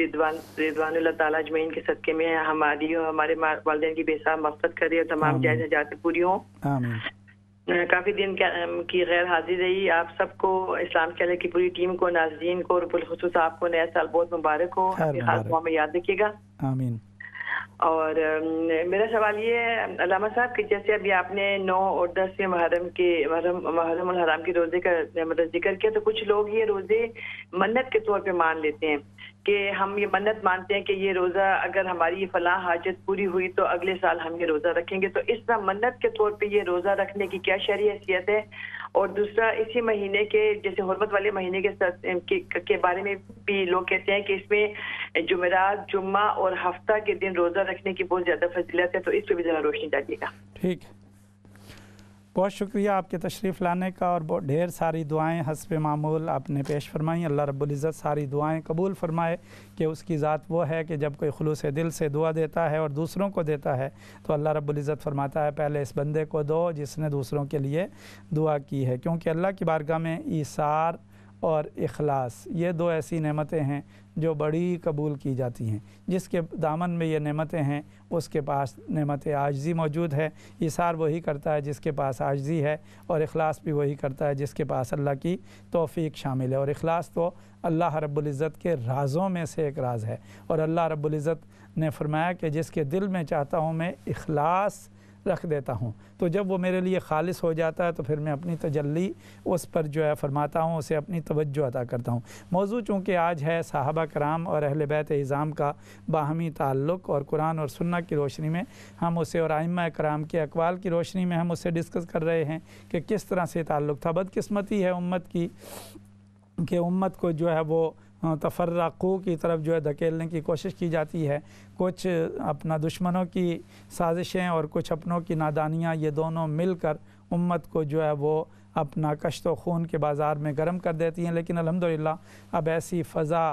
रिदवान रिदवान ताला अजमैन के सदके में हमारी और हमारे वालदेन की बेसाब मफत करे और तमाम जायज हजात पूरी हों काफ़ी दिन की गैर हाजिर रही आप सबको इस्लाम के की पूरी टीम को नाजरीन को और बिलखसूस आपको नया साल बहुत मुबारक हो खास में याद रखिएगा आमीन और um, मेरा सवाल ये है अलामा साहब कि जैसे अभी आपने नौ और दस में महरम के महरम हराम के रोज़े का मतलब जिक्र किया तो कुछ लोग ये रोज़े मन्नत के तौर पे मान लेते हैं कि हम ये मन्नत मानते हैं कि ये रोज़ा अगर हमारी ये फलाह हाजत पूरी हुई तो अगले साल हम ये रोज़ा रखेंगे तो इस तरह मन्नत के तौर पर ये रोज़ा रखने की क्या शहरी हैसियत है और दूसरा इसी महीने के जैसे हरमत वाले महीने के, सर, के के बारे में भी लोग कहते हैं कि इसमें जुमेरात जुम्मा और हफ्ता के दिन रोजा रखने की बहुत ज्यादा फजीलत है तो इस पर भी जरा रोशनी डालिएगा ठीक बहुत शुक्रिया आपके तशरीफ़ लाने का और ढेर सारी दुआएं हसब मामूल आपने पेश फरमाई अल्लाह रब्ज़त सारी दुआएं कबूल फरमाए कि उसकी ज़ात वो है कि जब कोई खलूस दिल से दुआ देता है और दूसरों को देता है तो अल्लाह रब्ज़त फरमाता है पहले इस बंदे को दो जिसने दूसरों के लिए दुआ की है क्योंकि अल्लाह की बारगाह में ईसार और अखलास ये दो ऐसी नमतें हैं जो बड़ी कबूल की जाती हैं जिसके दामन में ये नेमतें हैं उसके पास नेमत आजजी मौजूद है इसार वही करता है जिसके पास आजजी है और अखलास भी वही करता है जिसके पास अल्लाह की तोफ़ी शामिल है और अखलास तो अल्लाह रब्ज़त के राज़ों में से एक राज है और अल्लाह रब्ज़त ने फरमाया कि जिसके दिल में चाहता हूँ मैं अखलास रख देता हूँ तो जब वो मेरे लिए खालिस हो जाता है तो फिर मैं अपनी तजल्ली उस पर जो है फरमाता हूँ उसे अपनी तवज्जो अदा करता हूँ मौजू चूँकि आज है साहबा कराम और अहल बैत इज़ाम का बाहमी ताल्लुक और कुरान और सुन्ना की रोशनी में हम उसे और आइम कराम के अकवाल की रोशनी में हम उसे डिस्कस कर रहे हैं कि किस तरह से ताल्लुक़ था बदकस्मती है उम्मत की कि उम्मत को जो है वो हाँ, तफर्रकों की तरफ जो है धकेलने की कोशिश की जाती है कुछ अपना दुश्मनों की साजिशें और कुछ अपनों की नादानियाँ ये दोनों मिलकर उम्मत को जो है वो अपना कश्त खून के बाज़ार में गर्म कर देती हैं लेकिन अल्हम्दुलिल्लाह अब ऐसी फ़ज़ा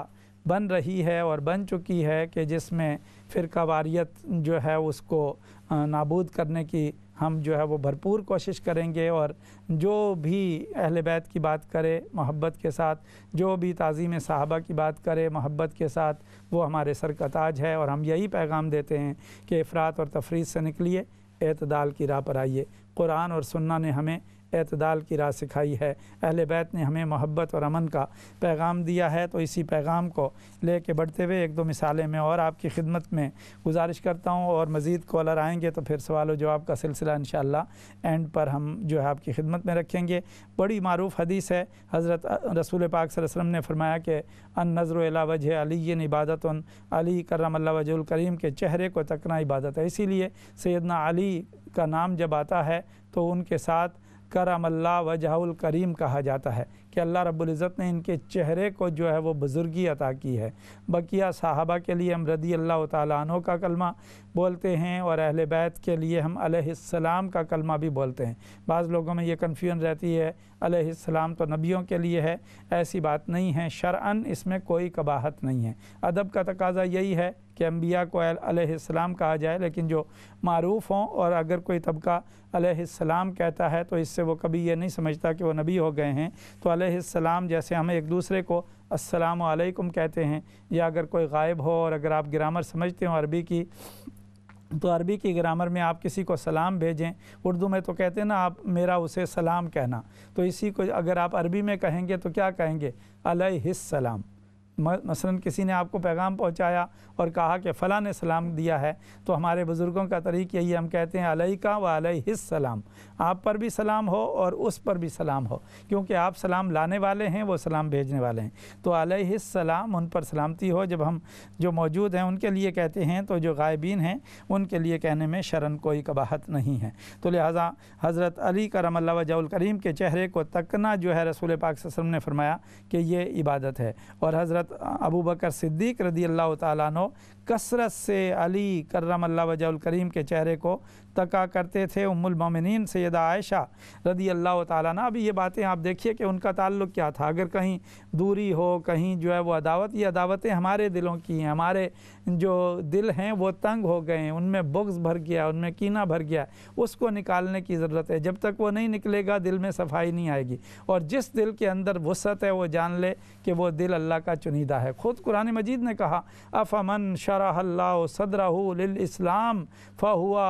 बन रही है और बन चुकी है कि जिसमें फिर वारियत जो है उसको नाबूद करने की हम जो है वो भरपूर कोशिश करेंगे और जो भी अहल बैत की बात करे मोहब्बत के साथ जो भी ताज़ीम साहबा की बात करे मोहब्बत के साथ वो हमारे सर का ताज है और हम यही पैगाम देते हैं कि अफरात और तफरीत से निकलिए अतदाल की राह पर आइए कुरान और सुन्ना ने हमें अतदाल की राह सिखाई है अहल बैत ने हमें मोहब्बत और अमन का पैगाम दिया है तो इसी पैगाम को ले बढ़ते हुए एक दो मिसालें में और आपकी खिदमत में गुजारिश करता हूँ और मज़ीद कॉलर आएँगे तो फिर सवाल जवाब का सिलसिला इन एंड पर हम जो है आपकी खिदमत में रखेंगे बड़ी मरूफ हदीस है हज़रत रसूल पाक वसम ने फरमाया कि अन नज़र वजह अली इबादत अली करम वजुल करीम के चेहरे को तकना इबादत है इसीलिए सैदना अली का नाम जब आता है तो उनके साथ अल्लाह वजहुल करीम कहा जाता है कि अल्लाह रब्ज़त ने इनके चेहरे को जो है वो बुज़ुर्गी अता की है बकिया साहबा के लिए हम रदी अल्लाह तु का कलमा बोलते हैं और अहल बैत के लिए हम अलैहिस्सलाम का कलमा भी बोलते हैं बाज़ लोगों में ये कन्फ्यूज़न रहती है अलैहिस्सलाम तो नबियों के लिए है ऐसी बात नहीं है शरअन इसमें कोई कबाहत नहीं है अदब का तकाजा यही है कि अम्बिया को अलैहिस्सलाम कहा जाए लेकिन जो मरूफ़ हों और अगर कोई तबका अलैहिस्सलाम कहता है तो इससे वो कभी ये नहीं समझता कि वो नबी हो गए हैं तो अलैहिस्सलाम जैसे हम एक दूसरे को अस्सलाम वालेकुम कहते हैं या अगर कोई गायब हो और अगर आप ग्रामर समझते हो अरबी की तो अरबी की ग्रामर में आप किसी को सलाम भेजें उर्दू में तो कहते हैं ना आप मेरा उसे सलाम कहना तो इसी को अगर आप अरबी में कहेंगे तो क्या कहेंगे अलैहिस्सलाम मसलन किसी ने आपको पैगाम पहुंचाया और कहा कि फ़लाँ ने सलाम दिया है तो हमारे बुज़ुर्गों का तरीक़ यही हम कहते हैं अलई का व सलाम आप पर भी सलाम हो और उस पर भी सलाम हो क्योंकि आप सलाम लाने वाले हैं वो सलाम भेजने वाले हैं तो सलाम उन पर सलामती हो जब हम जो मौजूद हैं उनके लिए कहते हैं तो जो गायबीन हैं उनके लिए कहने में शरण कोई कबाहत नहीं है तो लिहाजा हज़रत अली करम करीम के चेहरे को तकना जो है रसूल पाक वसम ने फरमाया कि ये इबादत है और हज़रत हज़रत अबू बकर सिद्दीक रदी अल्लाह तसरत से अली करम अल्लाह वजह करीम के चेहरे को मुस्तका करते थे उम्मुल मोमिनीन सैद आयशा रदी अल्लाह ताली अभी ये बातें आप देखिए कि उनका ताल्लुक़ क्या था अगर कहीं दूरी हो कहीं जो है वो अदावत ये अदावतें हमारे दिलों की हैं हमारे जो दिल हैं वो तंग हो गए हैं उनमें बुग्स भर गया उनमें कीना भर गया उसको निकालने की ज़रूरत है जब तक वो नहीं निकलेगा दिल में सफाई नहीं आएगी और जिस दिल के अंदर वसत है वो जान ले कि वो दिल अल्लाह का चुनीदा है ख़ुद कुरान मजीद ने कहा अमन शराह सदरा इस्लाम फ़हुआ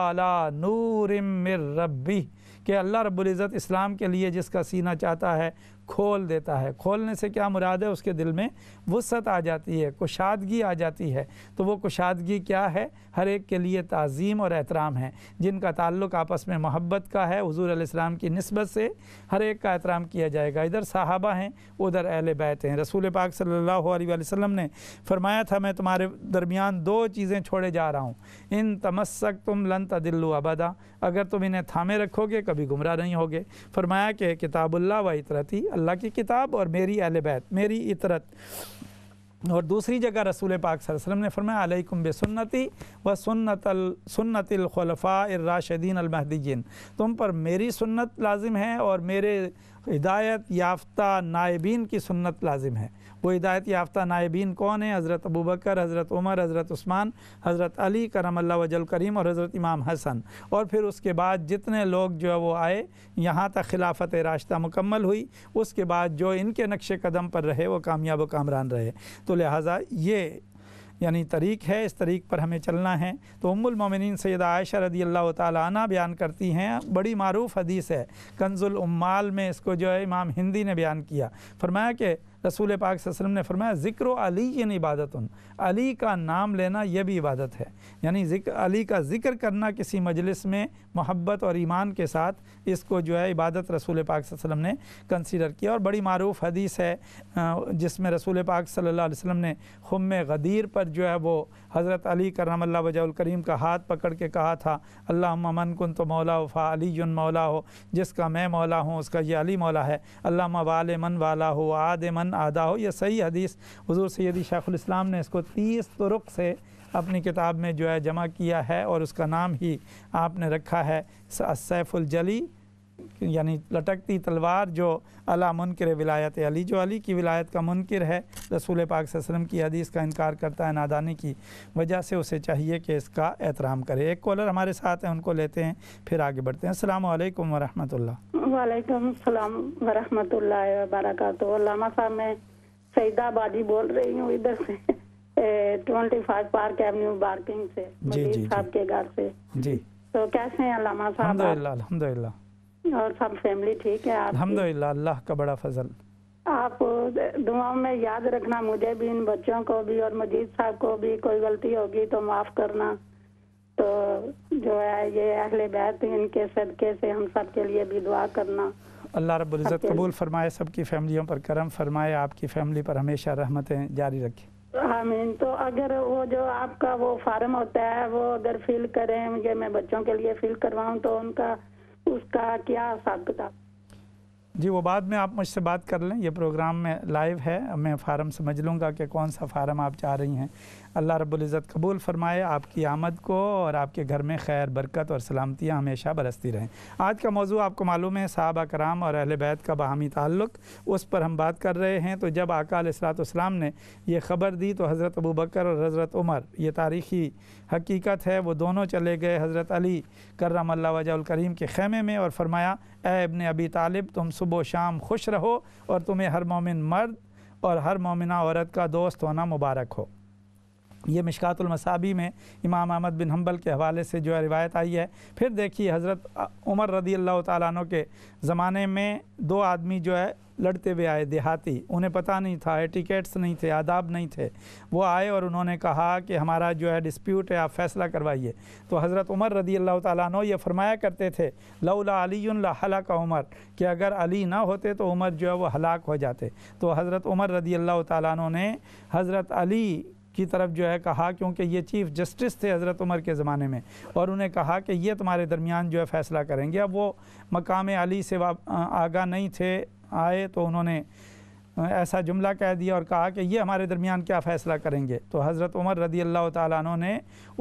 नूर मिर रबी के अल्लाह रब्बुल इज़्ज़त इस्लाम के लिए जिसका सीना चाहता है खोल देता है खोलने से क्या मुराद है उसके दिल में वसत आ जाती है कुशादगी आ जाती है तो वो कुशादगी क्या है हर एक के लिए तज़ीम और एहतराम है जिनका ताल्लुक आपस में मोहब्बत का है हजूर आसमाम की नस्बत से हर एक का एहतराम किया जाएगा इधर साहबा हैं उधर अहल बैत हैं रसूल पाक सल्ला वसम ने फरमाया था मैं तुम्हारे दरमियान दो चीज़ें छोड़े जा रहा हूँ इन तमस्क तुम लन तदिल्लु अबदा अगर तुम इन्हें थामे रखोगे कभी गुमराह नहीं होगे फरमाया कि किताबुल्ला व इतरती अल्लाह की किताब और मेरी अहल बैत मेरी इतरत और दूसरी जगह रसूल पाक वसल्लम ने फरमाया अलैकुम बेसन्नति व सुन्नतल सुन्नतलखलफ़ा राशदीन अलमहदीन तुम पर मेरी सुन्नत लाजिम है और मेरे हिदायत याफ्ता नायबीन की सुन्नत लाजिम है वो हिदायत याफ्ता नायबीन कौन है हज़रत अबू बकर हज़रत उमर हज़रत उस्मान हज़रत अली करम अल्लाह वजल करीम और हज़रत इमाम हसन और फिर उसके बाद जितने लोग जो है वो आए यहाँ तक खिलाफत रास्ता मुकम्मल हुई उसके बाद जो इनके नक्श कदम पर रहे वो कामयाब कामरान रहे तो लिहाजा ये यानी तरीक़ है इस तरीक़ पर हमें चलना है तो उम्मिन सैद आयशा रदी अल्लाह ताली बयान करती हैं बड़ी मरूफ हदीस है कंजुल उम्माल में इसको जो है इमाम हिंदी ने बयान किया फरमाया कि रसूल पाक वसलम ने फरमाया ज़िक्र अली इबादत अली का नाम लेना यह भी इबादत है यानी जिक्र अली का ज़िक्र करना किसी मजलिस में मोहब्बत और ईमान के साथ इसको जो है इबादत रसूल पाक वसलम ने कंसिडर किया और बड़ी मरूफ हदीस है जिसमें रसूल पाक सल्ला वसम ने खुम गदीर पर जो है वो हज़रत अली करम वजकरीम का हाथ पकड़ के कहा था अल्लाह मन कन तो मौला फ़ा अली मौला हो जिसका मैं मौला हूँ उसका ये अली मौला है अल्लाह वाल मन वाला हो आद मन सन आदा हो यह सही हदीस हजूर सैदी शेख़ुलस्लाम ने इसको तीस तुरुक से अपनी किताब में जो है जमा किया है और उसका नाम ही आपने रखा है सैफ़ुलजली यानी लटकती तलवार जो अला मुनकर विलायत अली जो अली की विलायत का मुनकर है रसूल पाक सेम की हदीस का इनकार करता है नादानी की वजह से उसे चाहिए कि इसका एहतराम करे एक कॉलर हमारे साथ हैं उनको लेते हैं फिर आगे बढ़ते हैं असल वालेकुम वरहमतुल्ला वालेकुम सलाम वरहमतुल्ला मैं सईदा बाजी बोल रही हूँ इधर से twenty five Park Avenue Barking से जी जी साहब के घर से जी तो कैसे हैं अलामा साहब अलहमदिल्ला और सब फैमिली ठीक है अल्हम्दुलिल्लाह अल्लाह का बड़ा फजल आप दुआओं में याद रखना मुझे भी इन बच्चों को भी और मजीद साहब को भी कोई गलती होगी तो माफ़ करना तो जो है ये अहले बैत इनके सदके से हम सब के लिए भी दुआ करना अल्लाह रब्बुल इज़्ज़त कबूल फरमाए सबकी फैमिलियों पर करम फरमाए आपकी फैमिली पर हमेशा रहमतें जारी रखें आमीन तो अगर वो जो आपका वो फार्म होता है वो अगर फिल करें मुझे मैं बच्चों के लिए फिल करवाऊँ तो उनका उसका क्या हिसाब किताब जी वो बाद में आप मुझसे बात कर लें ये प्रोग्राम में लाइव है मैं फार्म समझ लूँगा कि कौन सा फार्म आप चाह रही हैं अल्लाह रब्ज़त कबूल फ़रमाए आपकी आमद को और आपके घर में खैर बरकत और सलामतियाँ हमेशा बरसती रहें आज का मौजू आपको मालूम है साहबा कराम और अहल बैत का बाहमी ताल्लुक उस पर हम बात कर रहे हैं तो जब आकाम ने यह ख़बर दी तो हज़रत अबू बकर और हज़रत उमर ये तारीख़ी हकीकत है वो दोनों चले गए हज़रत अली करम वजह के ख़ैमे में और फरमाया ए इबन अबी तालिब तुम सुबह शाम खुश रहो और तुम्हें हर मोमिन मर्द और हर मोमिना औरत का दोस्त होना मुबारक हो ये मिशकातुलमसाबी में इमाम अहमद बिन हम्बल के हवाले से जो है रिवायत आई है फिर देखिए हज़रत उमर रदी अल्लाह तु के ज़माने में दो आदमी जो है लड़ते हुए आए देहाती उन्हें पता नहीं था एटिकेट्स नहीं थे आदाब नहीं थे वो आए और उन्होंने कहा कि हमारा जो है डिस्प्यूट है आप फैसला करवाइए तो हज़रत उमर रदी अल्लाह तु ये फरमाया करते थे लौला अली का उमर कि अगर अली ना होते तो उमर जो है वो हलाक हो जाते तो हज़रत उमर रदी अल्लाह तु ने हज़रत अली की तरफ जो है कहा क्योंकि ये चीफ़ जस्टिस थे हज़रत उमर के ज़माने में और उन्हें कहा कि ये तुम्हारे दरमियान जो है फ़ैसला करेंगे अब वो मकाम अली से आगा नहीं थे आए तो उन्होंने ऐसा जुमला कह दिया और कहा कि ये हमारे दरमियान क्या फ़ैसला करेंगे तो हज़रत उमर रदी अल्लाह तु ने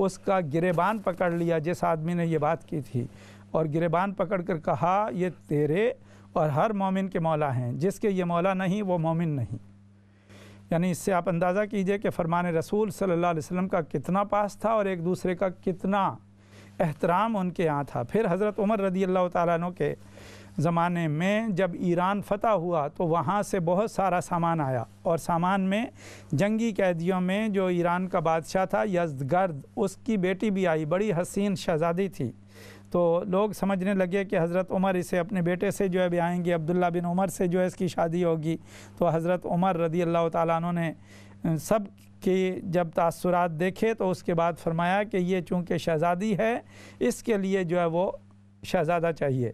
उसका गिरेबान पकड़ लिया जिस आदमी ने ये बात की थी और गिरेबान पकड़ कर कहा ये तेरे और हर मोमिन के मौला हैं जिसके ये मौला नहीं वो मोमिन नहीं यानी इससे आप अंदाज़ा कीजिए कि फ़रमान रसूल सल्लल्लाहु अलैहि वसल्लम का कितना पास था और एक दूसरे का कितना एहतराम उनके यहाँ था फिर हज़रत उमर रदी अल्लाह तु के ज़माने में जब ईरान फतह हुआ तो वहाँ से बहुत सारा सामान आया और सामान में जंगी कैदियों में जो ईरान का बादशाह था यजगर्द उसकी बेटी भी आई बड़ी हसीन शहज़ादी थी तो लोग समझने लगे कि हज़रत उमर इसे अपने बेटे से जो है भी ब्याएंगे अब्दुल्ला बिन उमर से जो है इसकी शादी होगी तो हज़रत उमर रदी अल्लाह तु ने सब कि जब तसरत देखे तो उसके बाद फरमाया कि ये चूँकि शहज़ादी है इसके लिए जो है वो शहज़ादा चाहिए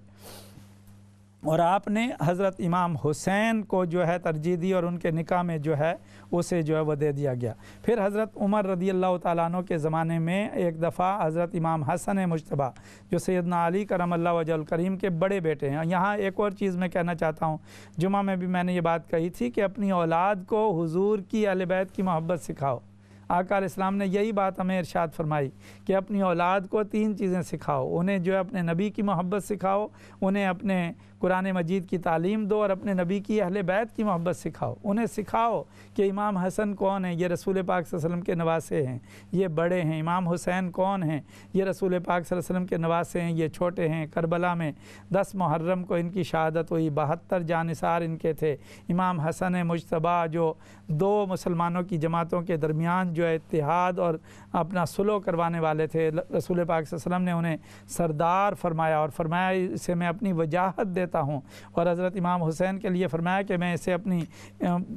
और आपने हज़रत इमाम हुसैन को जो है तरजीह दी और उनके निकाह में जो है उसे जो है वह दे दिया गया फिर हज़रत उमर रदी अल्लाह तु के ज़माने में एक दफ़ा हज़रत इमाम हसन मुशतबा जो सैदना अली करम अल्लाह वजल करीम के बड़े बेटे हैं यहाँ एक और चीज़ मैं कहना चाहता हूँ जुमा में भी मैंने ये बात कही थी कि अपनी औलाद को हजूर की अलबैत की मोहब्बत सिखाओ आकार इस्लाम ने यही बात हमें इरशाद फरमाई कि अपनी औलाद को तीन चीज़ें सिखाओ उन्हें जो है अपने नबी की मोहब्बत सिखाओ उन्हें अपने कुरान मजीद की तालीम दो और अपने नबी की अहल बैत की मोहब्बत सिखाओ उन्हें सिखाओ कि इमाम हसन कौन है ये रसूल पाक वसलम के नवासे हैं ये बड़े हैं इमाम हुसैन कौन हैं ये रसूल पाक वसलम के नवासे हैं ये छोटे हैं करबला में दस मुहर्रम को इनकी शहादत हुई बहत्तर जानसार इनके थे इमाम हसन मुशतबा जो दो मुसलमानों की जमातों के दरमियान जो है इतिहाद और अपना सुलो करवाने वाले थे रसूल पाक वसलम ने उन्हें सरदार फरमाया और फरमाया इसे मैं अपनी वजाहत देता देता हूँ और हज़रत इमाम हुसैन के लिए फरमाया कि मैं इसे अपनी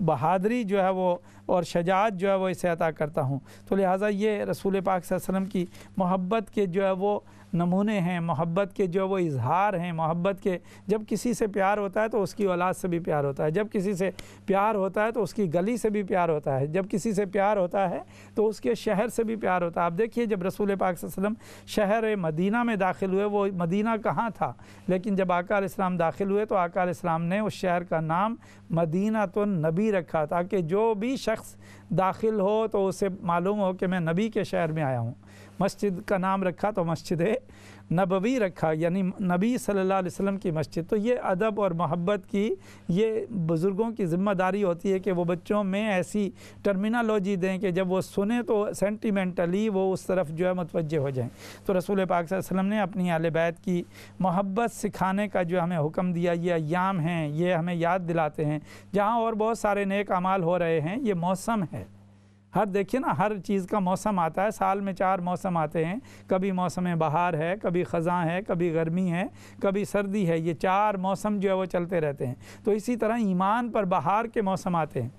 बहादरी जो है वो और शजात जो है वो इसे अता करता हूँ तो लिहाजा ये रसूल पाक वसम की मोहब्बत के जो है वो नमूने हैं मोहब्बत के जो वो इजहार हैं मोहब्बत के जब किसी से प्यार होता है तो उसकी औलाद से भी प्यार होता है जब किसी से प्यार होता है तो उसकी गली से भी प्यार होता है जब किसी से प्यार होता है तो उसके शहर से भी प्यार होता है आप देखिए जब रसूल पाक वसलम शहर मदीना में दाखिल हुए वो मदीना कहाँ था लेकिन जब आका इस्लाम दाखिल हुए तो आकार इस्लाम ने उस शहर का नाम मदीना तो नबी रखा ताकि जो भी शख्स दाखिल हो तो उसे मालूम हो कि मैं नबी के शहर में आया हूँ मस्जिद का नाम रखा तो मस्जिद नबवी रखा यानी नबी सल्लल्लाहु अलैहि वसल्लम की मस्जिद तो ये अदब और मोहब्बत की ये बुज़ुर्गों की ज़िम्मेदारी होती है कि वो बच्चों में ऐसी टर्मिनोलॉजी दें कि जब वो सुने तो सेंटिमेंटली वो उस तरफ जो है मतवज हो जाएं तो रसूल पाक वसल्लम ने अपनी आल बैत की मोहब्बत सिखाने का जो हमें हुक्म दिया ये अयाम हैं ये हमें याद दिलाते हैं जहाँ और बहुत सारे नेक अमाल हो रहे हैं ये मौसम है हर देखिए ना हर चीज़ का मौसम आता है साल में चार मौसम आते हैं कभी मौसम बहार है कभी खजा है कभी गर्मी है कभी सर्दी है ये चार मौसम जो है वो चलते रहते हैं तो इसी तरह ईमान पर बहार के मौसम आते हैं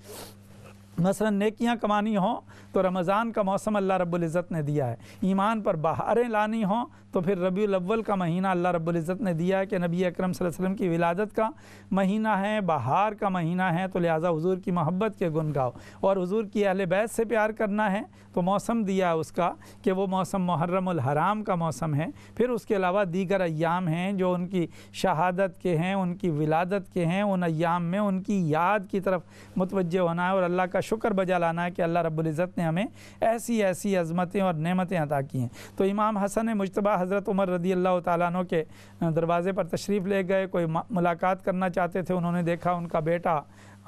मसलन नेकियां कमानी हों तो रमज़ान का मौसम अल्लाह इज़्ज़त ने दिया है ईमान पर बहारें लानी हों तो फिर रबी अव्वल का महीना अल्लाह रब्ज़त ने दिया है कि नबी अकरम वसल्लम की विलादत का महीना है बहार का महीना है तो लिहाजा हुजूर की मोहब्बत के गुन गाओ और हुजूर की अहल बैत से प्यार करना है तो मौसम दिया है उसका कि वो मौसम मुहर्रमुल हराम का मौसम है फिर उसके अलावा दीगर अयाम हैं जो उनकी शहादत के हैं उनकी विलादत के हैं उन अयाम में उनकी याद की तरफ मुतवजह होना है और अल्लाह का शुक्र बजा लाना है कि अल्लाह रबुल्ज़त ने हमें ऐसी ऐसी अजमतें और नमतें अदा की हैं तो इमाम हसन मुशतबा हज़रत उमर रदी अल्लाह तु के दरवाज़े पर तशरीफ़ ले गए कोई मुलाकात करना चाहते थे उन्होंने देखा उनका बेटा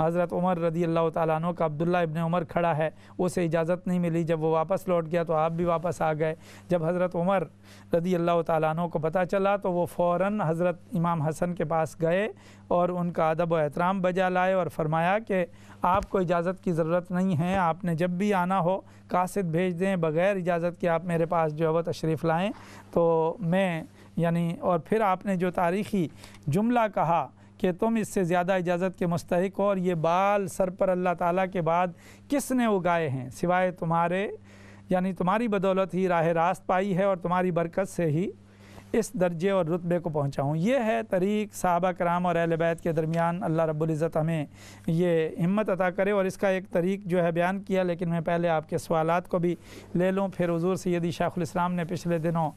हज़रत उमर रदी अल्लाह तु का अब्दुल्ला इबन उमर खड़ा है उसे इजाज़त नहीं मिली जब वो वापस लौट गया तो आप भी वापस आ गए जब हज़रत उमर रदी अल्लाह तु को पता चला तो वो फ़ौर हज़रत इमाम हसन के पास गए और उनका अदब व एहतराम बजा लाए और फरमाया कि आपको इजाज़त की ज़रूरत नहीं है आपने जब भी आना हो कासद भेज दें बग़ैर इजाज़त के आप मेरे पास जो है वह तशरीफ़ लाएँ तो मैं यानी और फिर आपने जो तारीख़ी जुमला कहा कि तुम इससे ज़्यादा इजाज़त के मुस्तक और ये बाल सर पर अल्लाह ताला के बाद किसने उगाए हैं सिवाय तुम्हारे यानी तुम्हारी बदौलत ही राह रास्त पाई है और तुम्हारी बरकत से ही इस दर्जे और रुतबे को पहुँचाऊँ ये है तरीक़ साहबा कराम और अहल बैत के दरमियान अल्लाह रबुल्ज़त हमें ये हिम्मत अता करे और इसका एक तरीक़ जो है बयान किया लेकिन मैं पहले आपके सवाल को भी ले लूँ फिर हजूर सैदी शाखुलस्लाम ने पिछले दिनों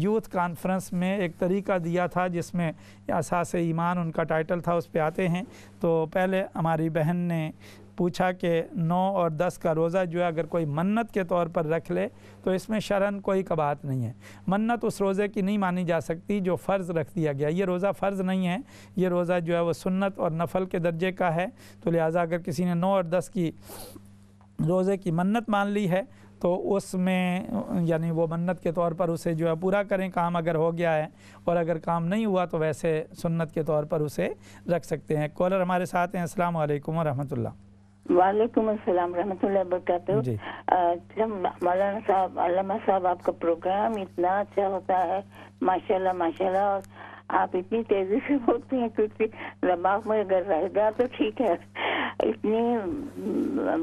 यूथ कॉन्फ्रेंस में एक तरीका दिया था जिसमें असास ईमान उनका टाइटल था उस पर आते हैं तो पहले हमारी बहन ने पूछा कि नौ और दस का रोज़ा जो है अगर कोई मन्नत के तौर पर रख ले तो इसमें शरण कोई कबाहत नहीं है मन्नत उस रोज़े की नहीं मानी जा सकती जो फ़र्ज़ रख दिया गया ये रोज़ा फ़र्ज़ नहीं है ये रोज़ा जो है वो सुन्नत और नफल के दर्जे का है तो लिहाजा अगर किसी ने नौ और दस की रोज़े की मन्नत मान ली है तो उसमें यानी वो मन्नत के तौर पर उसे जो है पूरा करें काम अगर हो गया है और अगर काम नहीं हुआ तो वैसे सुन्नत के तौर पर उसे रख सकते हैं कॉलर हमारे साथ हैं असल वरहमल वालेकुम अस्सलाम रहमतुल्लाह वरकत जब मौलाना साहब अलामा साहब आपका प्रोग्राम इतना अच्छा होता है माशाल्लाह माशाल्लाह और आप इतनी तेजी से बोलते हैं क्योंकि दिमाग में अगर रह गया तो ठीक है इतनी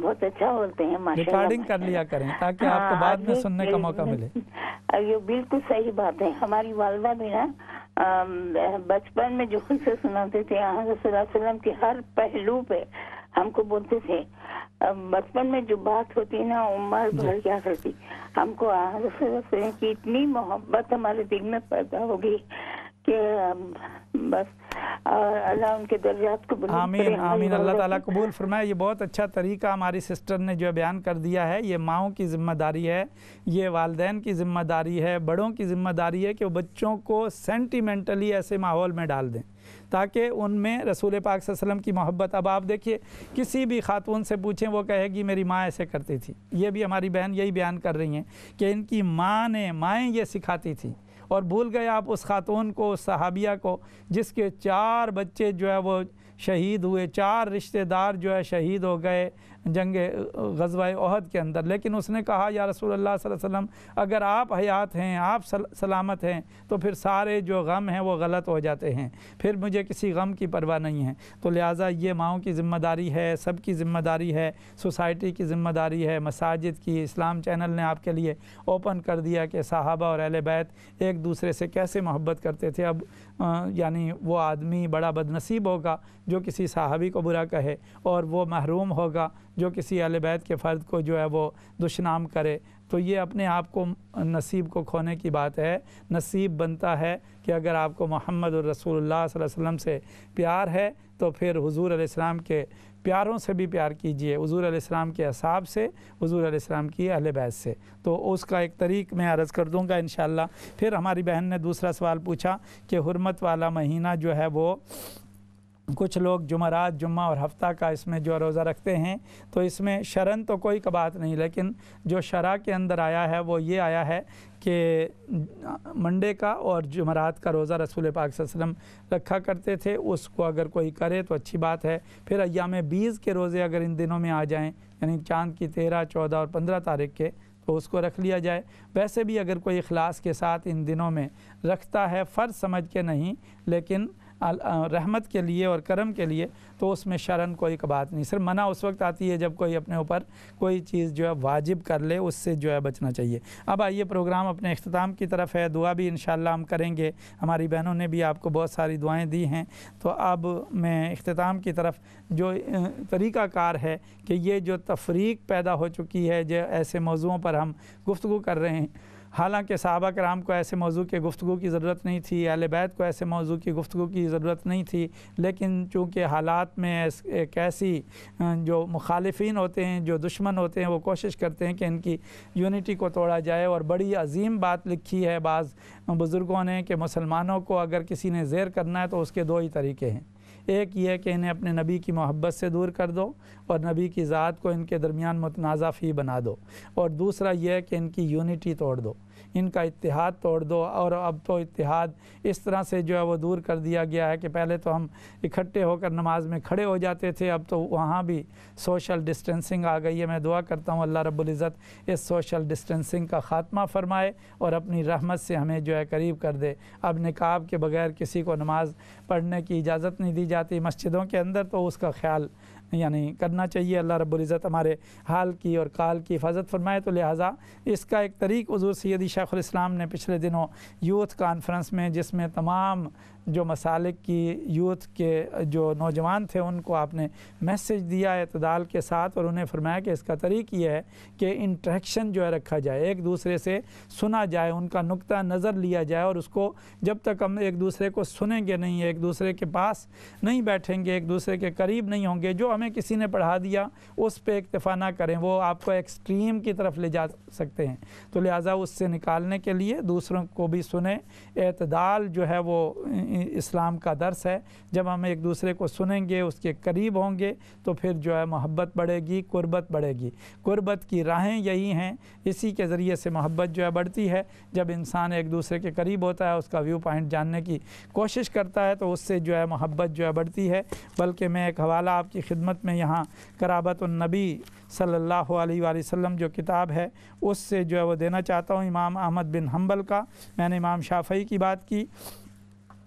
बहुत अच्छा बोलते हैं माशाल्लाह रिकॉर्डिंग कर लिया करें ताकि हाँ, आपको बाद में सुनने का मौका मिले ये बिल्कुल सही बात है हमारी वालदा भी ना बचपन में जो खुद से सुनाते थे यहाँ की हर पहलू पे हमको बोलते थे बचपन में जो बात होती ना उम्र भर क्या करती हमको की इतनी मोहब्बत हमारे दिल में पैदा होगी कि बस अल्लाह आमीन आमीन अल्लाह ताला कबूल फरमाए ये बहुत अच्छा तरीका हमारी सिस्टर ने जो बयान कर दिया है ये माओ की ज़िम्मेदारी है ये वालदेन की ज़िम्मेदारी है बड़ों की ज़िम्मेदारी है कि वो बच्चों को सेंटिमेंटली ऐसे माहौल में डाल दें ताकि उनमें रसूल पाक वसलम की मोहब्बत अब आप देखिए किसी भी खातून से पूछें वो कहेगी मेरी माँ ऐसे करती थी ये भी हमारी बहन यही बयान कर रही हैं कि इनकी माँ ने माएँ ये सिखाती थी और भूल गए आप उस खातून को उस सहाबिया को जिसके चार बच्चे जो है वो शहीद हुए चार रिश्तेदार जो है शहीद हो गए जंग गजवा अहद के अंदर लेकिन उसने कहा या रसूल अल्लाह वसल्लम अगर आप हयात हैं आप सल, सलामत हैं तो फिर सारे जो गम हैं वो गलत हो जाते हैं फिर मुझे किसी गम की परवाह नहीं है तो लिहाजा ये माओ की ज़िम्मेदारी है सब की ज़िम्मेदारी है सोसाइटी की ज़िम्मेदारी है मसाजिद की इस्लाम चैनल ने आपके लिए ओपन कर दिया कि साहबा और अहल बैत एक दूसरे से कैसे मोहब्बत करते थे अब यानी वो आदमी बड़ा बदनसीब होगा जो किसी साहबी को बुरा कहे और वो महरूम होगा जो किसी अलबैत के फ़र्द को जो है वो दुशनाम करे तो ये अपने आप को नसीब को खोने की बात है नसीब बनता है कि अगर आपको मोहम्मद और रसूल वसल्लम से प्यार है तो फिर हुजूर अलैहिस्सलाम के प्यारों से भी प्यार कीजिए हजूर आसमाम के असाब से हजूर आसमाम की अहल बैस से तो उसका एक तरीक मैं अर्ज़ कर दूँगा इन फिर हमारी बहन ने दूसरा सवाल पूछा कि हरमत वाला महीना जो है वो कुछ लोग जुमरात जुम्मा और हफ्ता का इसमें जो रोज़ा रखते हैं तो इसमें शरण तो कोई कबात नहीं लेकिन जो शरा के अंदर आया है वो ये आया है कि मंडे का और जुमरात का रोज़ा रसूल पाक वसलम रखा करते थे उसको अगर कोई करे तो अच्छी बात है फिर अयाम बीज के रोज़े अगर इन दिनों में आ जाएँ यानी चाँद की तेरह चौदह और पंद्रह तारीख के तो उसको रख लिया जाए वैसे भी अगर कोई अखलास के साथ इन दिनों में रखता है फ़र्ज समझ के नहीं लेकिन रहमत के लिए और करम के लिए तो उसमें शरण कोई बात नहीं सिर्फ मना उस वक्त आती है जब कोई अपने ऊपर कोई चीज़ जो है वाजिब कर ले उससे जो है बचना चाहिए अब आइए प्रोग्राम अपने अख्ताम की तरफ है दुआ भी इन हम करेंगे हमारी बहनों ने भी आपको बहुत सारी दुआएँ दी हैं तो अब मैं अख्ताम की तरफ जो तरीक़ाकार है कि ये जो तफरीक पैदा हो चुकी है जो ऐसे मौजुओं पर हम गुफ्तु कर रहे हैं हालांकि साहबा कराम को ऐसे मौजू के गुफ्तु की ज़रूरत नहीं थी अहल बैत को ऐसे मौजू की गुफ्तु की ज़रूरत नहीं थी लेकिन चूँकि हालात में एक ऐसी जो मुखालफन होते हैं जो दुश्मन होते हैं वो कोशिश करते हैं कि इनकी यूनिटी को तोड़ा जाए और बड़ी अजीम बात लिखी है बाज़ बुज़ुर्गों ने कि मुसलमानों को अगर किसी ने जेर करना है तो उसके दो ही तरीके हैं एक ये कि इन्हें अपने नबी की मोहब्बत से दूर कर दो और नबी की ज़ात को इनके दरमियान मतनाज़ा फ़ी बना दो और दूसरा यह है कि इनकी यूनिटी तोड़ दो इनका इतिहाद तोड़ दो और अब तो इतिहाद इस तरह से जो है वो दूर कर दिया गया है कि पहले तो हम इकट्ठे होकर नमाज में खड़े हो जाते थे अब तो वहाँ भी सोशल डिस्टेंसिंग आ गई है मैं दुआ करता हूँ अल्लाह रब्ज़त इस सोशल डिस्टेंसिंग का ख़ात्मा फ़रमाए और अपनी रहमत से हमें जो है करीब कर दे अब निकाब के बगैर किसी को नमाज़ पढ़ने की इजाज़त नहीं दी जाती मस्जिदों के अंदर तो उसका ख्याल यानी करना चाहिए अल्लाह रब्ज़त हमारे हाल की और काल की हिफाजत फरमाए तो लिहाजा इसका एक तरीक हजूर सैदी इस्लाम ने पिछले दिनों यूथ कॉन्फ्रेंस में जिसमें तमाम जो मसालिक की यूथ के जो नौजवान थे उनको आपने मैसेज दिया अतदाल के साथ और उन्हें फरमाया कि इसका तरीक ये है कि इंट्रैक्शन जो है रखा जाए एक दूसरे से सुना जाए उनका नुकता नज़र लिया जाए और उसको जब तक हम एक दूसरे को सुनेंगे नहीं एक दूसरे के पास नहीं बैठेंगे एक दूसरे के करीब नहीं होंगे जो हमें किसी ने पढ़ा दिया उस पर इतफ़ा ना करें वो आपको एक्सट्रीम की तरफ ले जा सकते हैं तो लिहाजा उससे निकालने के लिए दूसरों को भी सुने अतदाल जो है वो इस्लाम का दर्स है जब हम एक दूसरे को सुनेंगे उसके करीब होंगे तो फिर जो है मोहब्बत बढ़ेगी कुर्बत बढ़ेगी कुर्बत की राहें यही हैं इसी के ज़रिए से मोहब्बत जो है बढ़ती है जब इंसान एक दूसरे के करीब होता है उसका व्यू पॉइंट जानने की कोशिश करता है तो उससे जो है मोहब्बत जो है बढ़ती है बल्कि मैं एक हवाला आपकी खिदमत में यहाँ कराबतुलनबी सल्लल्लाहु अलैहि वसल्लम जो किताब है उससे जो है वो देना चाहता हूँ इमाम अहमद बिन हम्बल का मैंने इमाम शाफई की बात की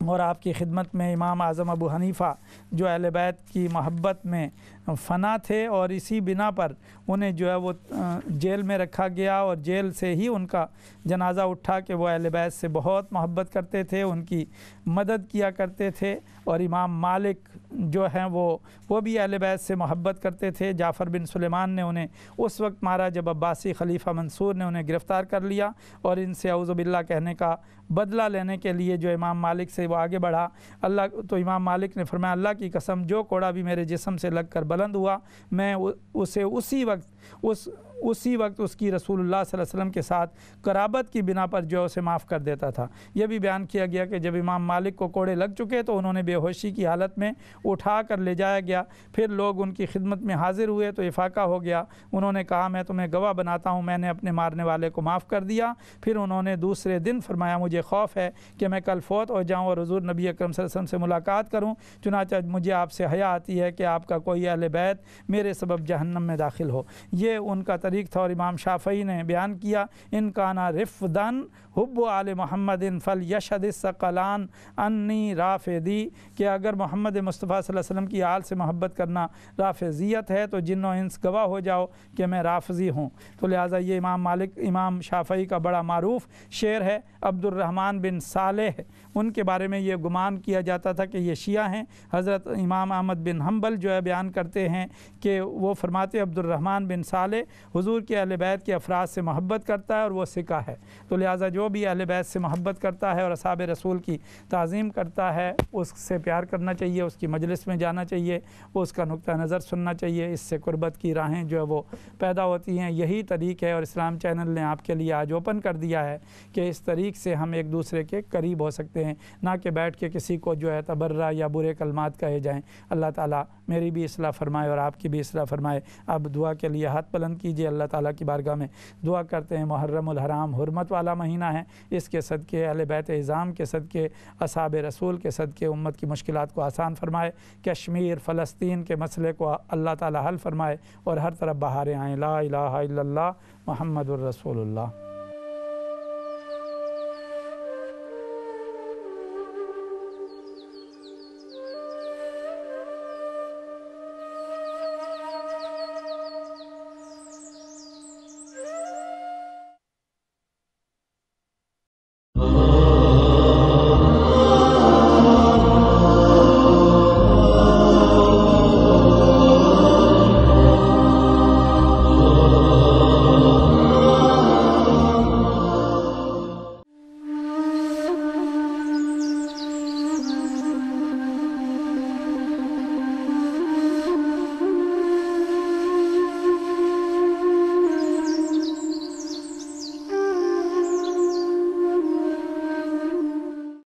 और आपकी खिदमत में इमाम आज़म अबू हनीफ़ा जो अहल बैत की मोहब्बत में फ़ना थे और इसी बिना पर उन्हें जो है वो जेल में रखा गया और जेल से ही उनका जनाजा उठा के वो अहल बैत से बहुत मोहब्बत करते थे उनकी मदद किया करते थे और इमाम मालिक जो हैं वो वो भी अहल बैत से मोहब्बत करते थे जाफ़र बिन सुलेमान ने उन्हें उस वक्त मारा जब अब्बासी खलीफा मंसूर ने उन्हें गिरफ़्तार कर लिया और इनसे अवज़बिल्ला कहने का बदला लेने के लिए जो इमाम मालिक से वो आगे बढ़ा अल्लाह तो इमाम मालिक ने फरमाया अल्लाह की कसम जो कोड़ा भी मेरे जिसम से लग कर बुलंद हुआ मैं उसे उसी वक्त उस उसी वक्त उसकी रसूलुल्लाह सल्लल्लाहु अलैहि वसल्लम के साथ कराबत की बिना पर जो उसे माफ़ कर देता था यह भी बयान किया गया कि जब इमाम मालिक को कोड़े लग चुके तो उन्होंने बेहोशी की हालत में उठा कर ले जाया गया फिर लोग उनकी खिदमत में हाजिर हुए तो इफाका हो गया उन्होंने कहा मैं तुम्हें गवाह बनाता हूँ मैंने अपने मारने वाले को माफ़ कर दिया फिर उन्होंने दूसरे दिन फरमाया मुझे खौफ है कि मैं कल फ़ौत हो जाऊँ और हजूर नबी अक्रम वसम से मुलाकात करूँ चुनाच मुझे आपसे हया आती है कि आपका कोई अहल बैत मेरे सबब जहन्नम में दाखिल हो ये उनका तरीक था और इमाम शाफ़ी ने बयान किया इन काना दन हब्ब आल इन फ़ल यशद सकलान अन्नी दी कि अगर मोहम्मद मुस्तफ़ा वसम की आल से मोहब्बत करना राफ़ियत है तो जिनों इंस गवाह हो जाओ कि मैं राफज़ी हूँ तो लिहाजा ये इमाम मालिक इमाम शाफई का बड़ा मरूफ शेर है अब्दुलरहमान बिन सालेह उनके बारे में ये गुमान किया जाता था कि ये शिया हैं हज़रत इमाम अहमद बिन हम्बल जो है बयान करते हैं कि वो फरमाते अब्दुलरहमान बिन साले हजूर के अल बैत के अफराद से मोहब्बत करता है और वो सिका है तो लिहाजा जो जो भी अहल बैत से मोहब्बत करता है और असाब रसूल की तज़ीम करता है उससे प्यार करना चाहिए उसकी मजलिस में जाना चाहिए उसका नुक़ नज़र सुनना चाहिए इससे कुर्बत की राहें जो है वो पैदा होती हैं यही तरीक़ है और इस्लाम चैनल ने आपके लिए आज ओपन कर दिया है कि इस तरीक़ से हम एक दूसरे के करीब हो सकते हैं ना कि बैठ के किसी को जो है तबर्रा या बुरे कलमात कहे जाएँ अल्लाह ताली मेरी भी असलाह फरमाए और आपकी भी असलाह फरमाए अब दुआ के लिए हाथ बुलंद कीजिए अल्लाह ताली की बारगाह में दुआ करते हैं मुहर्रम हराम हरमत वाला महीना करना है इसके सदक़े अल बैत इज़ाम के सदक़े असाब रसूल के सदक़े उम्मत की मुश्किल को आसान फ़रमाए कश्मीर फ़लस्तीन के मसले को अल्लाह ताली हल फ़रमाए और हर तरफ बहारें आएँ ला महमद रसूलुल्लाह